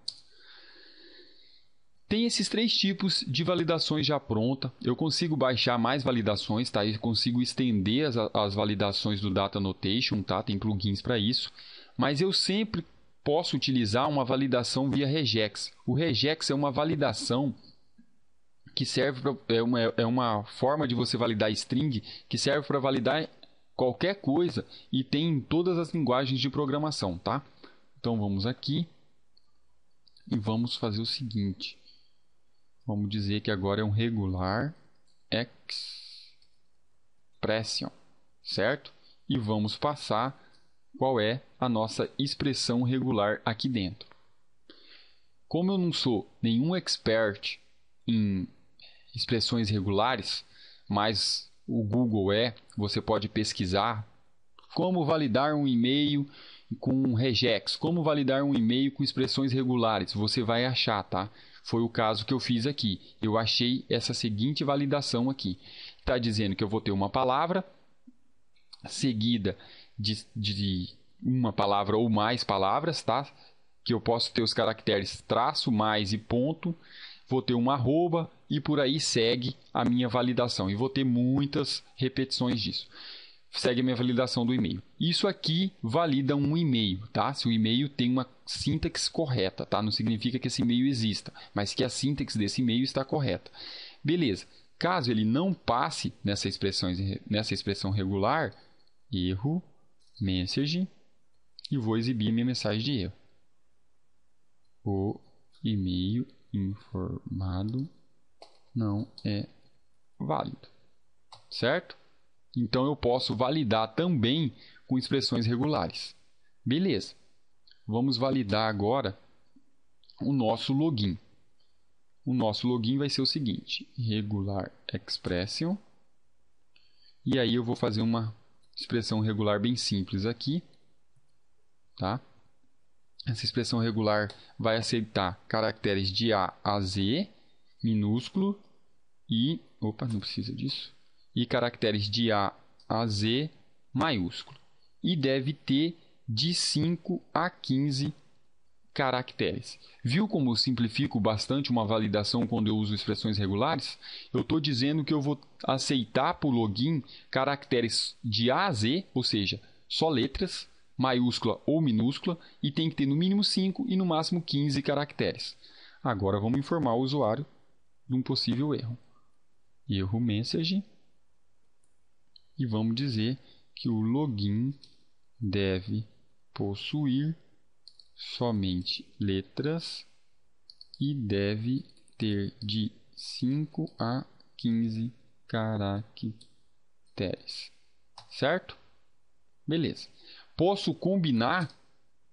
Tem esses três tipos de validações já pronta. Eu consigo baixar mais validações, tá? Eu consigo estender as, as validações do Data Notation, tá? Tem plugins para isso. Mas eu sempre posso utilizar uma validação via regex. O regex é uma validação que serve é, uma, é uma forma de você validar string que serve para validar qualquer coisa e tem em todas as linguagens de programação, tá? Então vamos aqui e vamos fazer o seguinte. Vamos dizer que agora é um regular expression, certo? E vamos passar qual é a nossa expressão regular aqui dentro. Como eu não sou nenhum expert em expressões regulares, mas o Google é, você pode pesquisar como validar um e-mail com regex, como validar um e-mail com expressões regulares, você vai achar, tá? Foi o caso que eu fiz aqui. Eu achei essa seguinte validação aqui. Está dizendo que eu vou ter uma palavra seguida de, de uma palavra ou mais palavras, tá? Que eu posso ter os caracteres traço, mais e ponto vou ter um arroba e por aí segue a minha validação. E vou ter muitas repetições disso. Segue a minha validação do e-mail. Isso aqui valida um e-mail, tá? Se o e-mail tem uma sintaxe correta, tá? Não significa que esse e-mail exista, mas que a sintaxe desse e-mail está correta. Beleza. Caso ele não passe nessa expressão, nessa expressão regular, erro, message, e vou exibir minha mensagem de erro. O e-mail informado não é válido. Certo? Então eu posso validar também com expressões regulares. Beleza. Vamos validar agora o nosso login. O nosso login vai ser o seguinte: regular expression. E aí eu vou fazer uma expressão regular bem simples aqui, tá? essa expressão regular vai aceitar caracteres de A a Z, minúsculo, e. Opa, não precisa disso. E caracteres de A a Z, maiúsculo. E deve ter de 5 a 15 caracteres. Viu como eu simplifico bastante uma validação quando eu uso expressões regulares? Eu estou dizendo que eu vou aceitar para o login caracteres de A a Z, ou seja, só letras, maiúscula ou minúscula, e tem que ter no mínimo 5 e no máximo 15 caracteres. Agora vamos informar o usuário de um possível erro. Erro message. E vamos dizer que o login deve possuir somente letras e deve ter de 5 a 15 caracteres. Certo? Beleza. Posso combinar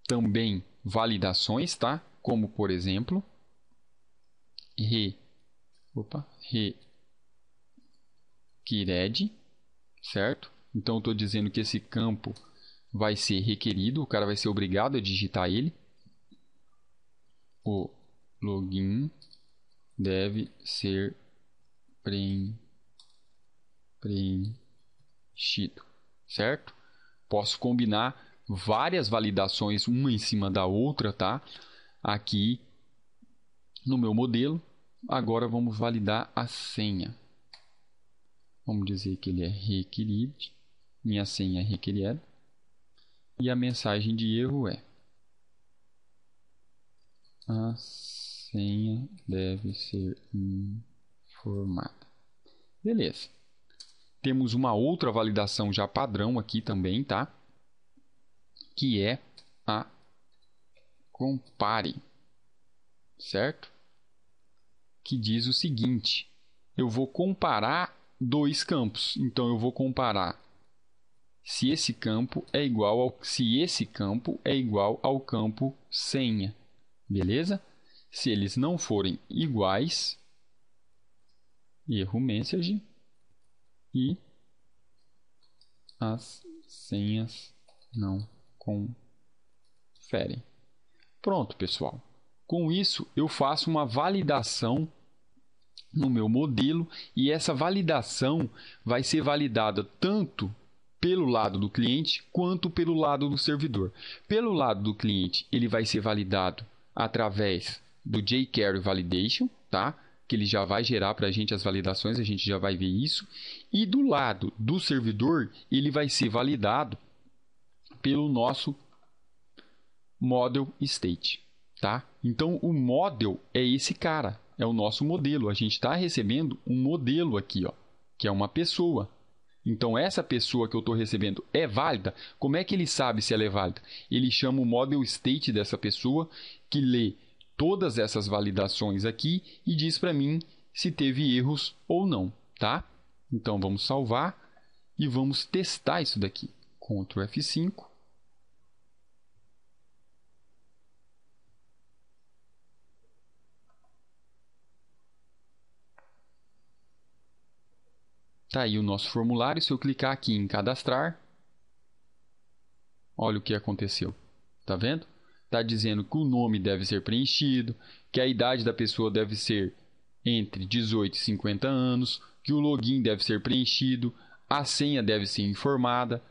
também validações, tá? Como por exemplo, re, opa, re, certo? Então estou dizendo que esse campo vai ser requerido, o cara vai ser obrigado a digitar ele. O login deve ser preenchido, certo? posso combinar várias validações uma em cima da outra, tá? Aqui no meu modelo. Agora vamos validar a senha. Vamos dizer que ele é requerido, minha senha é requerida e a mensagem de erro é a senha deve ser informada. Beleza. Temos uma outra validação já padrão aqui também, tá? Que é a compare, certo? Que diz o seguinte: eu vou comparar dois campos. Então eu vou comparar se esse campo é igual ao se esse campo é igual ao campo senha. Beleza? Se eles não forem iguais, erro message, e as senhas não conferem. Pronto, pessoal. Com isso, eu faço uma validação no meu modelo e essa validação vai ser validada tanto pelo lado do cliente quanto pelo lado do servidor. Pelo lado do cliente, ele vai ser validado através do jQuery Validation, tá? que ele já vai gerar para a gente as validações, a gente já vai ver isso. E do lado do servidor, ele vai ser validado pelo nosso model state, tá? Então o model é esse cara, é o nosso modelo. A gente está recebendo um modelo aqui, ó, que é uma pessoa. Então essa pessoa que eu estou recebendo é válida. Como é que ele sabe se ela é válida? Ele chama o model state dessa pessoa que lê todas essas validações aqui e diz para mim se teve erros ou não, tá? Então vamos salvar e vamos testar isso daqui. Ctrl F5. Tá aí o nosso formulário. Se eu clicar aqui em cadastrar, olha o que aconteceu. Tá vendo? está dizendo que o nome deve ser preenchido, que a idade da pessoa deve ser entre 18 e 50 anos, que o login deve ser preenchido, a senha deve ser informada,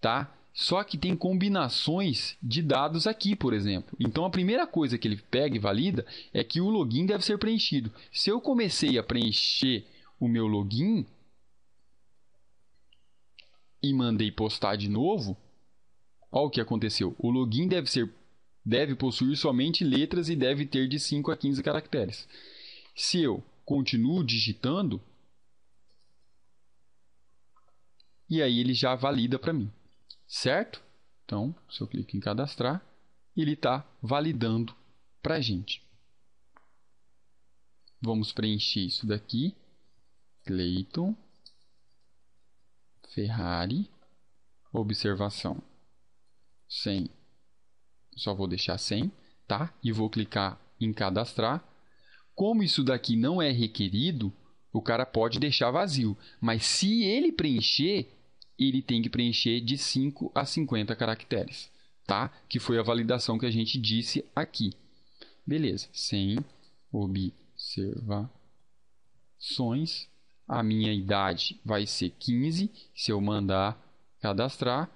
tá? Só que tem combinações de dados aqui, por exemplo. Então a primeira coisa que ele pega e valida é que o login deve ser preenchido. Se eu comecei a preencher o meu login e mandei postar de novo, olha o que aconteceu. O login deve ser deve possuir somente letras e deve ter de 5 a 15 caracteres. Se eu continuo digitando, e aí ele já valida para mim, certo? Então, se eu clico em cadastrar, ele está validando para a gente. Vamos preencher isso daqui. Cleiton Ferrari observação sem só vou deixar 100, tá? E vou clicar em cadastrar. Como isso daqui não é requerido, o cara pode deixar vazio, mas se ele preencher, ele tem que preencher de 5 a 50 caracteres, tá? Que foi a validação que a gente disse aqui. Beleza, sem observações. A minha idade vai ser 15. Se eu mandar cadastrar,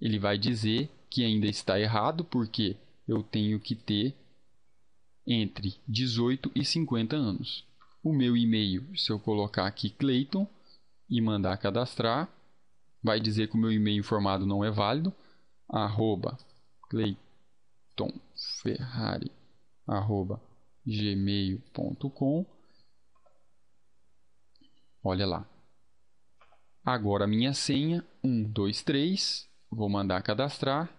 ele vai dizer que ainda está errado, porque eu tenho que ter entre 18 e 50 anos. O meu e-mail, se eu colocar aqui Cleiton e mandar cadastrar, vai dizer que o meu e-mail informado não é válido, arroba claytonferrari, arroba gmail.com. Olha lá. Agora minha senha, 123, vou mandar cadastrar.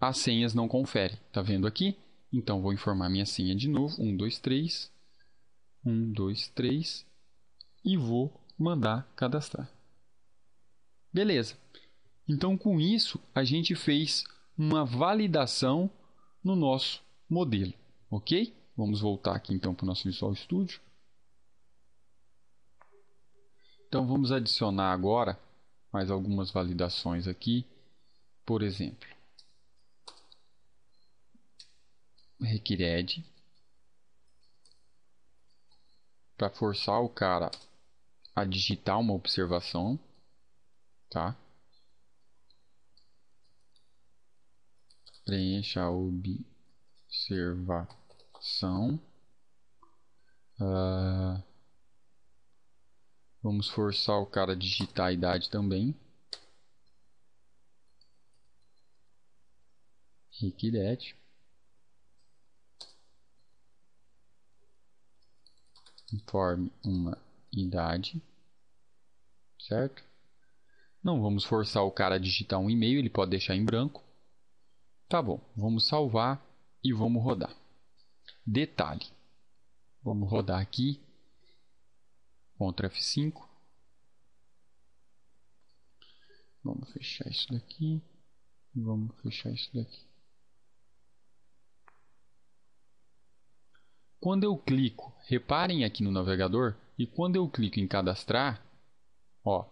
As senhas não confere, tá vendo aqui? Então vou informar minha senha de novo, 1, 2, 3, 1, 2, 3, e vou mandar cadastrar. Beleza. Então com isso a gente fez uma validação no nosso modelo, ok? Vamos voltar aqui então para o nosso Visual Studio. Então vamos adicionar agora mais algumas validações aqui, por exemplo. required para forçar o cara a digitar uma observação, tá? Preencha a observação. Uh, vamos forçar o cara a digitar a idade também. Required. informe uma idade, certo? Não vamos forçar o cara a digitar um e-mail, ele pode deixar em branco. Tá bom, vamos salvar e vamos rodar. Detalhe, vamos rodar aqui, Ctrl F5. Vamos fechar isso daqui, vamos fechar isso daqui. Quando eu clico, reparem aqui no navegador, e quando eu clico em cadastrar, ó,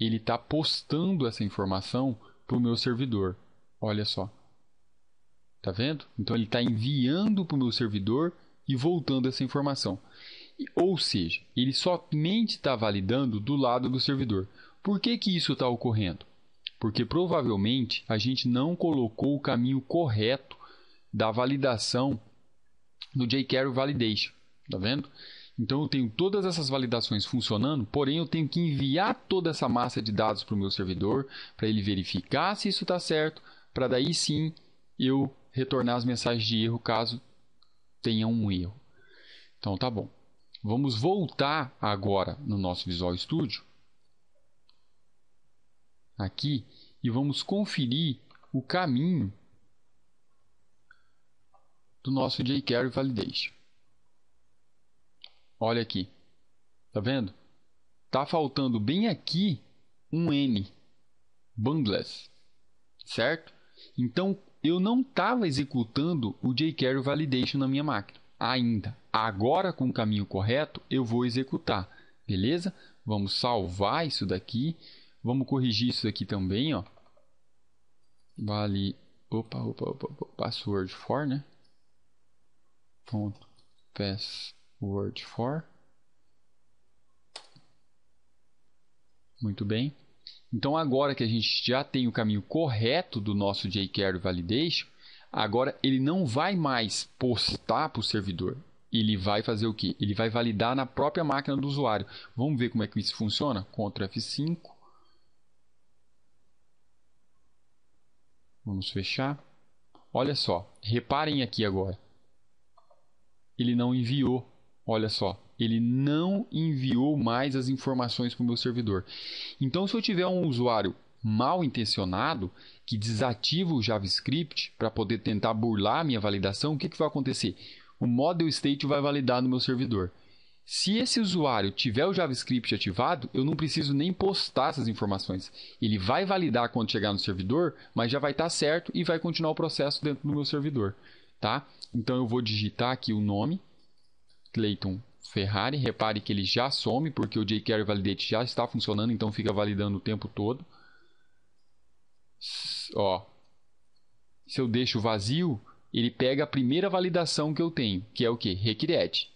ele está postando essa informação para o meu servidor. Olha só. Tá vendo? Então ele está enviando para o meu servidor e voltando essa informação. Ou seja, ele somente está validando do lado do servidor. Por que, que isso está ocorrendo? Porque provavelmente a gente não colocou o caminho correto da validação no jQuery Validation. Tá vendo? Então eu tenho todas essas validações funcionando, porém eu tenho que enviar toda essa massa de dados para o meu servidor para ele verificar se isso está certo, para daí sim eu retornar as mensagens de erro caso tenha um erro. Então tá bom. Vamos voltar agora no nosso Visual Studio aqui e vamos conferir o caminho do nosso jQuery Validation. Olha aqui. Tá vendo? Tá faltando bem aqui um N. Bundles. Certo? Então, eu não estava executando o jQuery Validation na minha máquina ainda. Agora, com o caminho correto, eu vou executar. Beleza? Vamos salvar isso daqui. Vamos corrigir isso aqui também, ó. Vale... Opa, opa, opa, opa. Password for, né? ponto password for muito bem então agora que a gente já tem o caminho correto do nosso jQuery validation agora ele não vai mais postar para o servidor ele vai fazer o que? Ele vai validar na própria máquina do usuário. Vamos ver como é que isso funciona? Ctrl F5. Vamos fechar. Olha só, reparem aqui agora ele não enviou. Olha só, ele não enviou mais as informações para o meu servidor. Então, se eu tiver um usuário mal intencionado que desativa o JavaScript para poder tentar burlar a minha validação, o que, que vai acontecer? O model state vai validar no meu servidor. Se esse usuário tiver o JavaScript ativado, eu não preciso nem postar essas informações. Ele vai validar quando chegar no servidor, mas já vai estar tá certo e vai continuar o processo dentro do meu servidor tá? Então eu vou digitar aqui o nome, Clayton Ferrari. Repare que ele já some, porque o jQuery Validate já está funcionando, então fica validando o tempo todo. Ó, se eu deixo vazio, ele pega a primeira validação que eu tenho, que é o que? Requiret.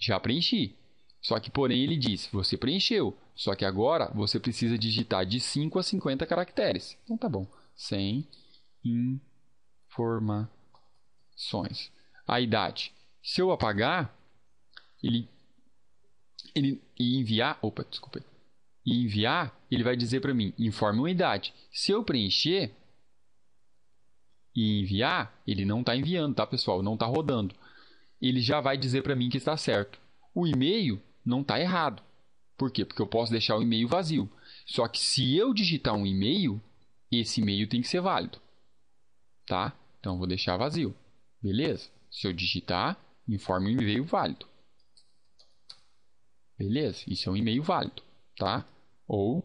Já preenchi. Só que, porém, ele diz: você preencheu. Só que agora você precisa digitar de 5 a 50 caracteres. Então tá bom. Sem informação ações. A idade. Se eu apagar, ele, ele e enviar, opa, desculpa. E enviar, ele vai dizer para mim, informe uma idade. Se eu preencher e enviar, ele não está enviando, tá, pessoal? Não está rodando. Ele já vai dizer para mim que está certo. O e-mail não está errado. Por quê? Porque eu posso deixar o e-mail vazio. Só que se eu digitar um e-mail, esse e-mail tem que ser válido. Tá? Então vou deixar vazio. Beleza? Se eu digitar, informe um e-mail válido. Beleza? Isso é um e-mail válido, tá? Ou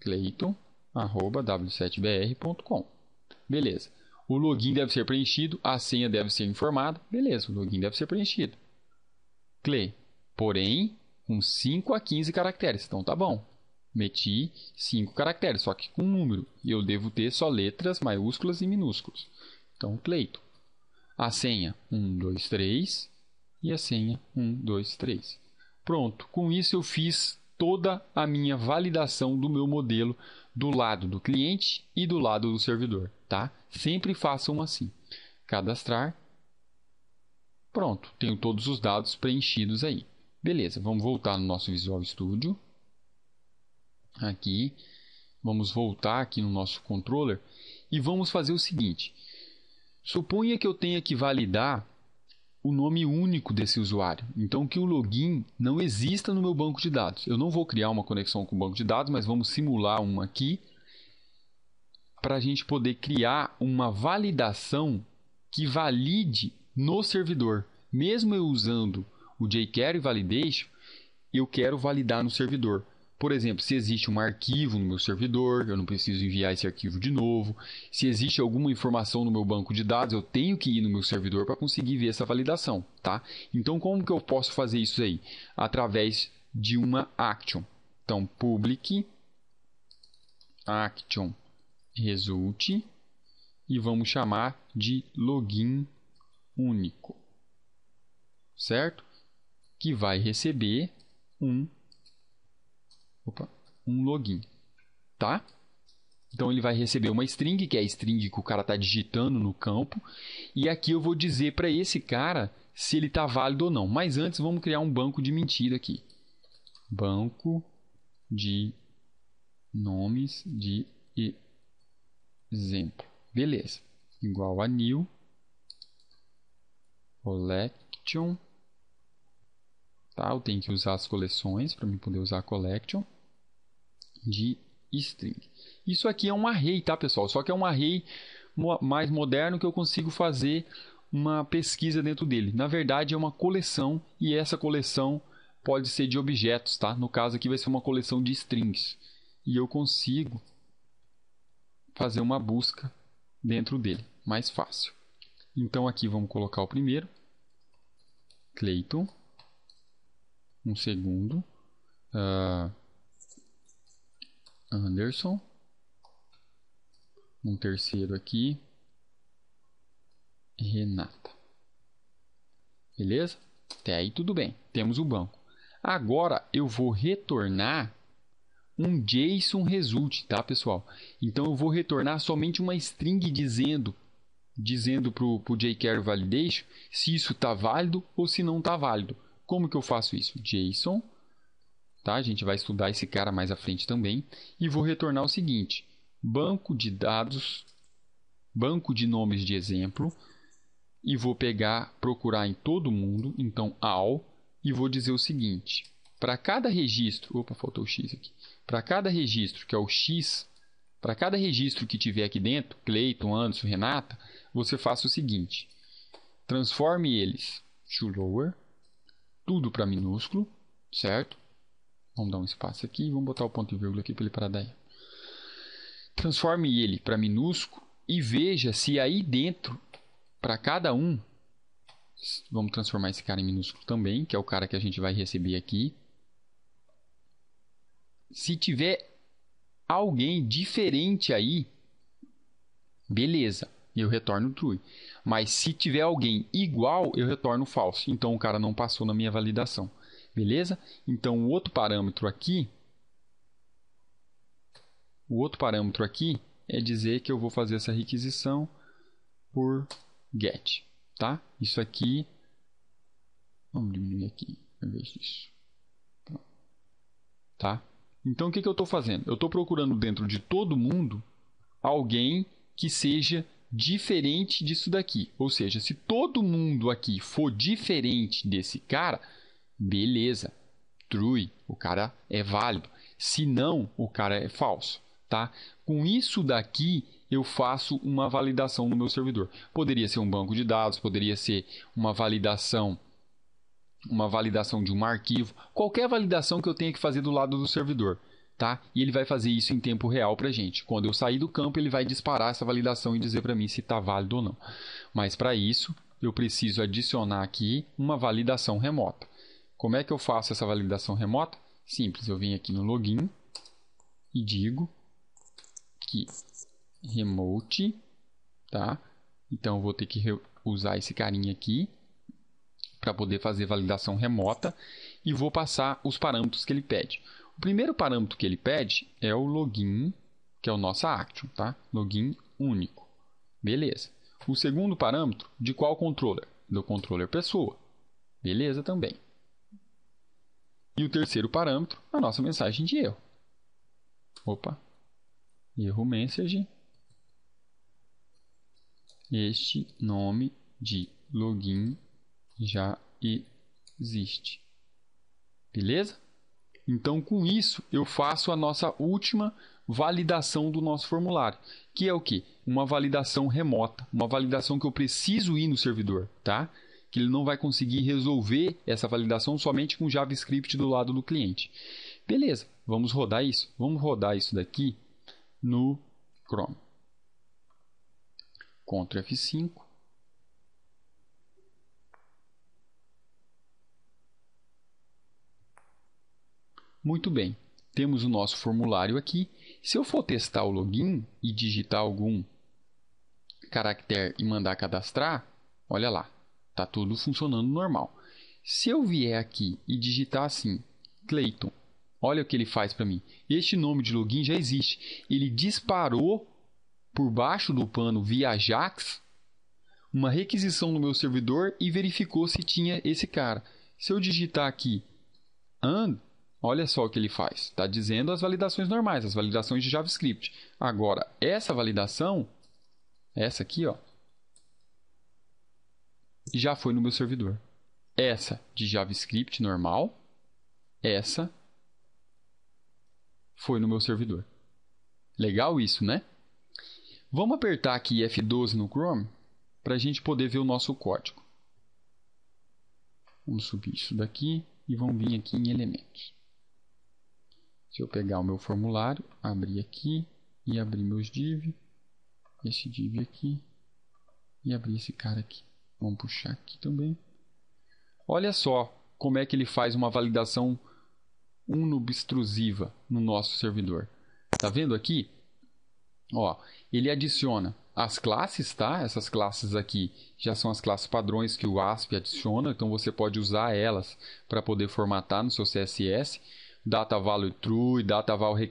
cleiton@w7br.com. Beleza. O login deve ser preenchido, a senha deve ser informada. Beleza, o login deve ser preenchido. Cle, porém, com 5 a 15 caracteres. Então tá bom. Meti 5 caracteres, só que com número. E eu devo ter só letras maiúsculas e minúsculas. Então, Cleito a senha 123 e a senha 123. Pronto, com isso eu fiz toda a minha validação do meu modelo do lado do cliente e do lado do servidor, tá? Sempre façam assim. Cadastrar. Pronto, tenho todos os dados preenchidos aí. Beleza, vamos voltar no nosso Visual Studio. Aqui, vamos voltar aqui no nosso controller e vamos fazer o seguinte. Suponha que eu tenha que validar o nome único desse usuário. Então que o login não exista no meu banco de dados. Eu não vou criar uma conexão com o banco de dados, mas vamos simular uma aqui para a gente poder criar uma validação que valide no servidor. Mesmo eu usando o jQuery Validation, eu quero validar no servidor. Por exemplo, se existe um arquivo no meu servidor, eu não preciso enviar esse arquivo de novo. Se existe alguma informação no meu banco de dados, eu tenho que ir no meu servidor para conseguir ver essa validação, tá? Então, como que eu posso fazer isso aí? Através de uma action. Então, public action result e vamos chamar de login único. Certo? Que vai receber um opa, um login, tá? Então ele vai receber uma string, que é a string que o cara está digitando no campo, e aqui eu vou dizer para esse cara se ele está válido ou não. Mas antes vamos criar um banco de mentira aqui. Banco de nomes de exemplo. Beleza. Igual a new collection. Tá? Eu tenho que usar as coleções para me poder usar a collection de string. Isso aqui é um array, tá, pessoal? Só que é um array mais moderno que eu consigo fazer uma pesquisa dentro dele. Na verdade, é uma coleção e essa coleção pode ser de objetos, tá? No caso aqui vai ser uma coleção de strings. E eu consigo fazer uma busca dentro dele, mais fácil. Então aqui vamos colocar o primeiro, Clayton. Um segundo, uh, Anderson. Um terceiro aqui. Renata. Beleza? Até aí tudo bem. Temos o banco. Agora eu vou retornar um JSON result, tá, pessoal? Então eu vou retornar somente uma string dizendo dizendo para o jQuery validation se isso está válido ou se não está válido. Como que eu faço isso? JSON tá? A gente vai estudar esse cara mais à frente também e vou retornar o seguinte: banco de dados, banco de nomes de exemplo e vou pegar, procurar em todo mundo, então all e vou dizer o seguinte: para cada registro, opa, faltou o x aqui. Para cada registro que é o x, para cada registro que tiver aqui dentro, Cleiton, Anderson, Renata, você faça o seguinte: transforme eles to lower, tudo para minúsculo, certo? Vamos dar um espaço aqui, vamos botar o ponto e vírgula aqui para ele parar daí. Transforme ele para minúsculo e veja se aí dentro, para cada um, vamos transformar esse cara em minúsculo também, que é o cara que a gente vai receber aqui. Se tiver alguém diferente aí, beleza, eu retorno true. Mas se tiver alguém igual, eu retorno falso. Então o cara não passou na minha validação. Beleza? Então, o outro parâmetro aqui, o outro parâmetro aqui é dizer que eu vou fazer essa requisição por get, tá? Isso aqui, vamos diminuir aqui, em vez disso, tá? Então, o que, que eu estou fazendo? Eu estou procurando dentro de todo mundo alguém que seja diferente disso daqui. Ou seja, se todo mundo aqui for diferente desse cara, beleza, true, o cara é válido. Se não, o cara é falso, tá? Com isso daqui eu faço uma validação no meu servidor. Poderia ser um banco de dados, poderia ser uma validação uma validação de um arquivo, qualquer validação que eu tenha que fazer do lado do servidor, tá? E ele vai fazer isso em tempo real para gente. Quando eu sair do campo, ele vai disparar essa validação e dizer para mim se está válido ou não. Mas para isso, eu preciso adicionar aqui uma validação remota. Como é que eu faço essa validação remota? Simples, eu venho aqui no login e digo que remote, tá? Então eu vou ter que usar esse carinha aqui para poder fazer validação remota e vou passar os parâmetros que ele pede. O primeiro parâmetro que ele pede é o login, que é o nosso action, tá? Login único. Beleza. O segundo parâmetro, de qual controller? Do controller pessoa. Beleza também. E o terceiro parâmetro, a nossa mensagem de erro. Opa. Erro message. Este nome de login já existe. Beleza? Então, com isso, eu faço a nossa última validação do nosso formulário, que é o que? Uma validação remota, uma validação que eu preciso ir no servidor, tá? que ele não vai conseguir resolver essa validação somente com JavaScript do lado do cliente. Beleza, vamos rodar isso. Vamos rodar isso daqui no Chrome. Ctrl F5. Muito bem, temos o nosso formulário aqui. Se eu for testar o login e digitar algum caractere e mandar cadastrar, olha lá, Tá tudo funcionando normal. Se eu vier aqui e digitar assim, Clayton, olha o que ele faz para mim. Este nome de login já existe. Ele disparou por baixo do pano via Ajax uma requisição no meu servidor e verificou se tinha esse cara. Se eu digitar aqui and, olha só o que ele faz. Está dizendo as validações normais, as validações de JavaScript. Agora, essa validação, essa aqui, ó, já foi no meu servidor. Essa de JavaScript normal, essa foi no meu servidor. Legal isso, né? Vamos apertar aqui F12 no Chrome para a gente poder ver o nosso código. Vamos subir isso daqui e vamos vir aqui em elementos. Se eu pegar o meu formulário, abrir aqui e abrir meus div, esse div aqui e abrir esse cara aqui. Vamos puxar aqui também. Olha só como é que ele faz uma validação unobstrusiva no nosso servidor. Tá vendo aqui? Ó, ele adiciona as classes, tá? Essas classes aqui já são as classes padrões que o ASP adiciona, então você pode usar elas para poder formatar no seu CSS. Data value true, data value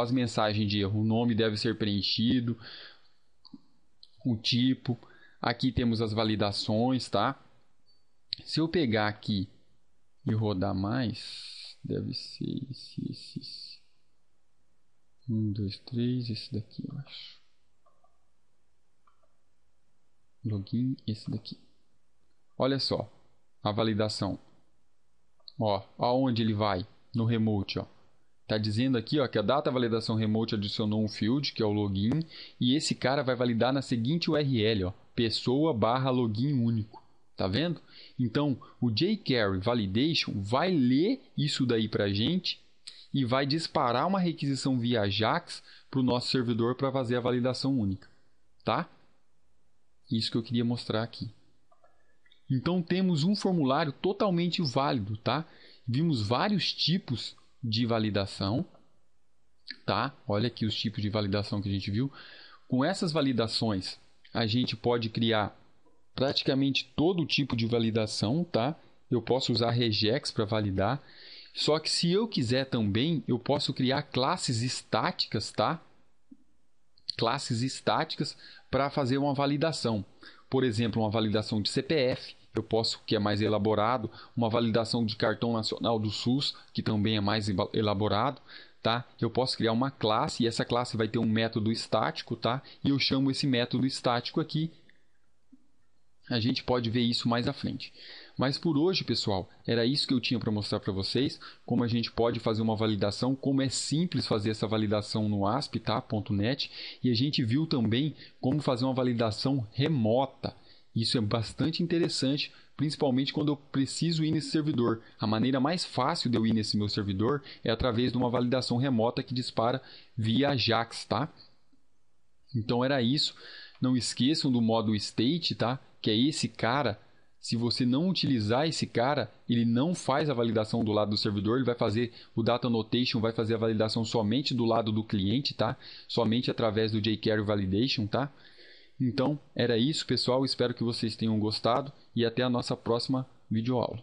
as mensagens de erro, o nome deve ser preenchido, o tipo, Aqui temos as validações, tá? Se eu pegar aqui e rodar mais, deve ser esse, esse, esse. Um, dois, três, esse daqui, eu acho. Login, esse daqui. Olha só, a validação. Ó, aonde ele vai? No remote, ó. Tá dizendo aqui ó, que a data validação remote adicionou um field, que é o login, e esse cara vai validar na seguinte URL, ó, pessoa barra login único. Tá vendo? Então, o jQuery Validation vai ler isso daí para a gente e vai disparar uma requisição via AJAX para o nosso servidor para fazer a validação única. Tá? Isso que eu queria mostrar aqui. Então, temos um formulário totalmente válido. Tá? Vimos vários tipos de validação, tá? Olha aqui os tipos de validação que a gente viu. Com essas validações, a gente pode criar praticamente todo tipo de validação, tá? Eu posso usar regex para validar. Só que se eu quiser também, eu posso criar classes estáticas, tá? Classes estáticas para fazer uma validação. Por exemplo, uma validação de CPF, eu posso, que é mais elaborado, uma validação de cartão nacional do SUS, que também é mais elaborado, tá? Eu posso criar uma classe e essa classe vai ter um método estático, tá? E eu chamo esse método estático aqui. A gente pode ver isso mais à frente. Mas por hoje, pessoal, era isso que eu tinha para mostrar para vocês, como a gente pode fazer uma validação, como é simples fazer essa validação no ASP.NET, tá? .net, e a gente viu também como fazer uma validação remota, isso é bastante interessante, principalmente quando eu preciso ir nesse servidor. A maneira mais fácil de eu ir nesse meu servidor é através de uma validação remota que dispara via AJAX, tá? Então era isso. Não esqueçam do modo state, tá? Que é esse cara. Se você não utilizar esse cara, ele não faz a validação do lado do servidor, ele vai fazer o data annotation, vai fazer a validação somente do lado do cliente, tá? Somente através do jQuery validation, tá? Então, era isso, pessoal. Espero que vocês tenham gostado e até a nossa próxima videoaula.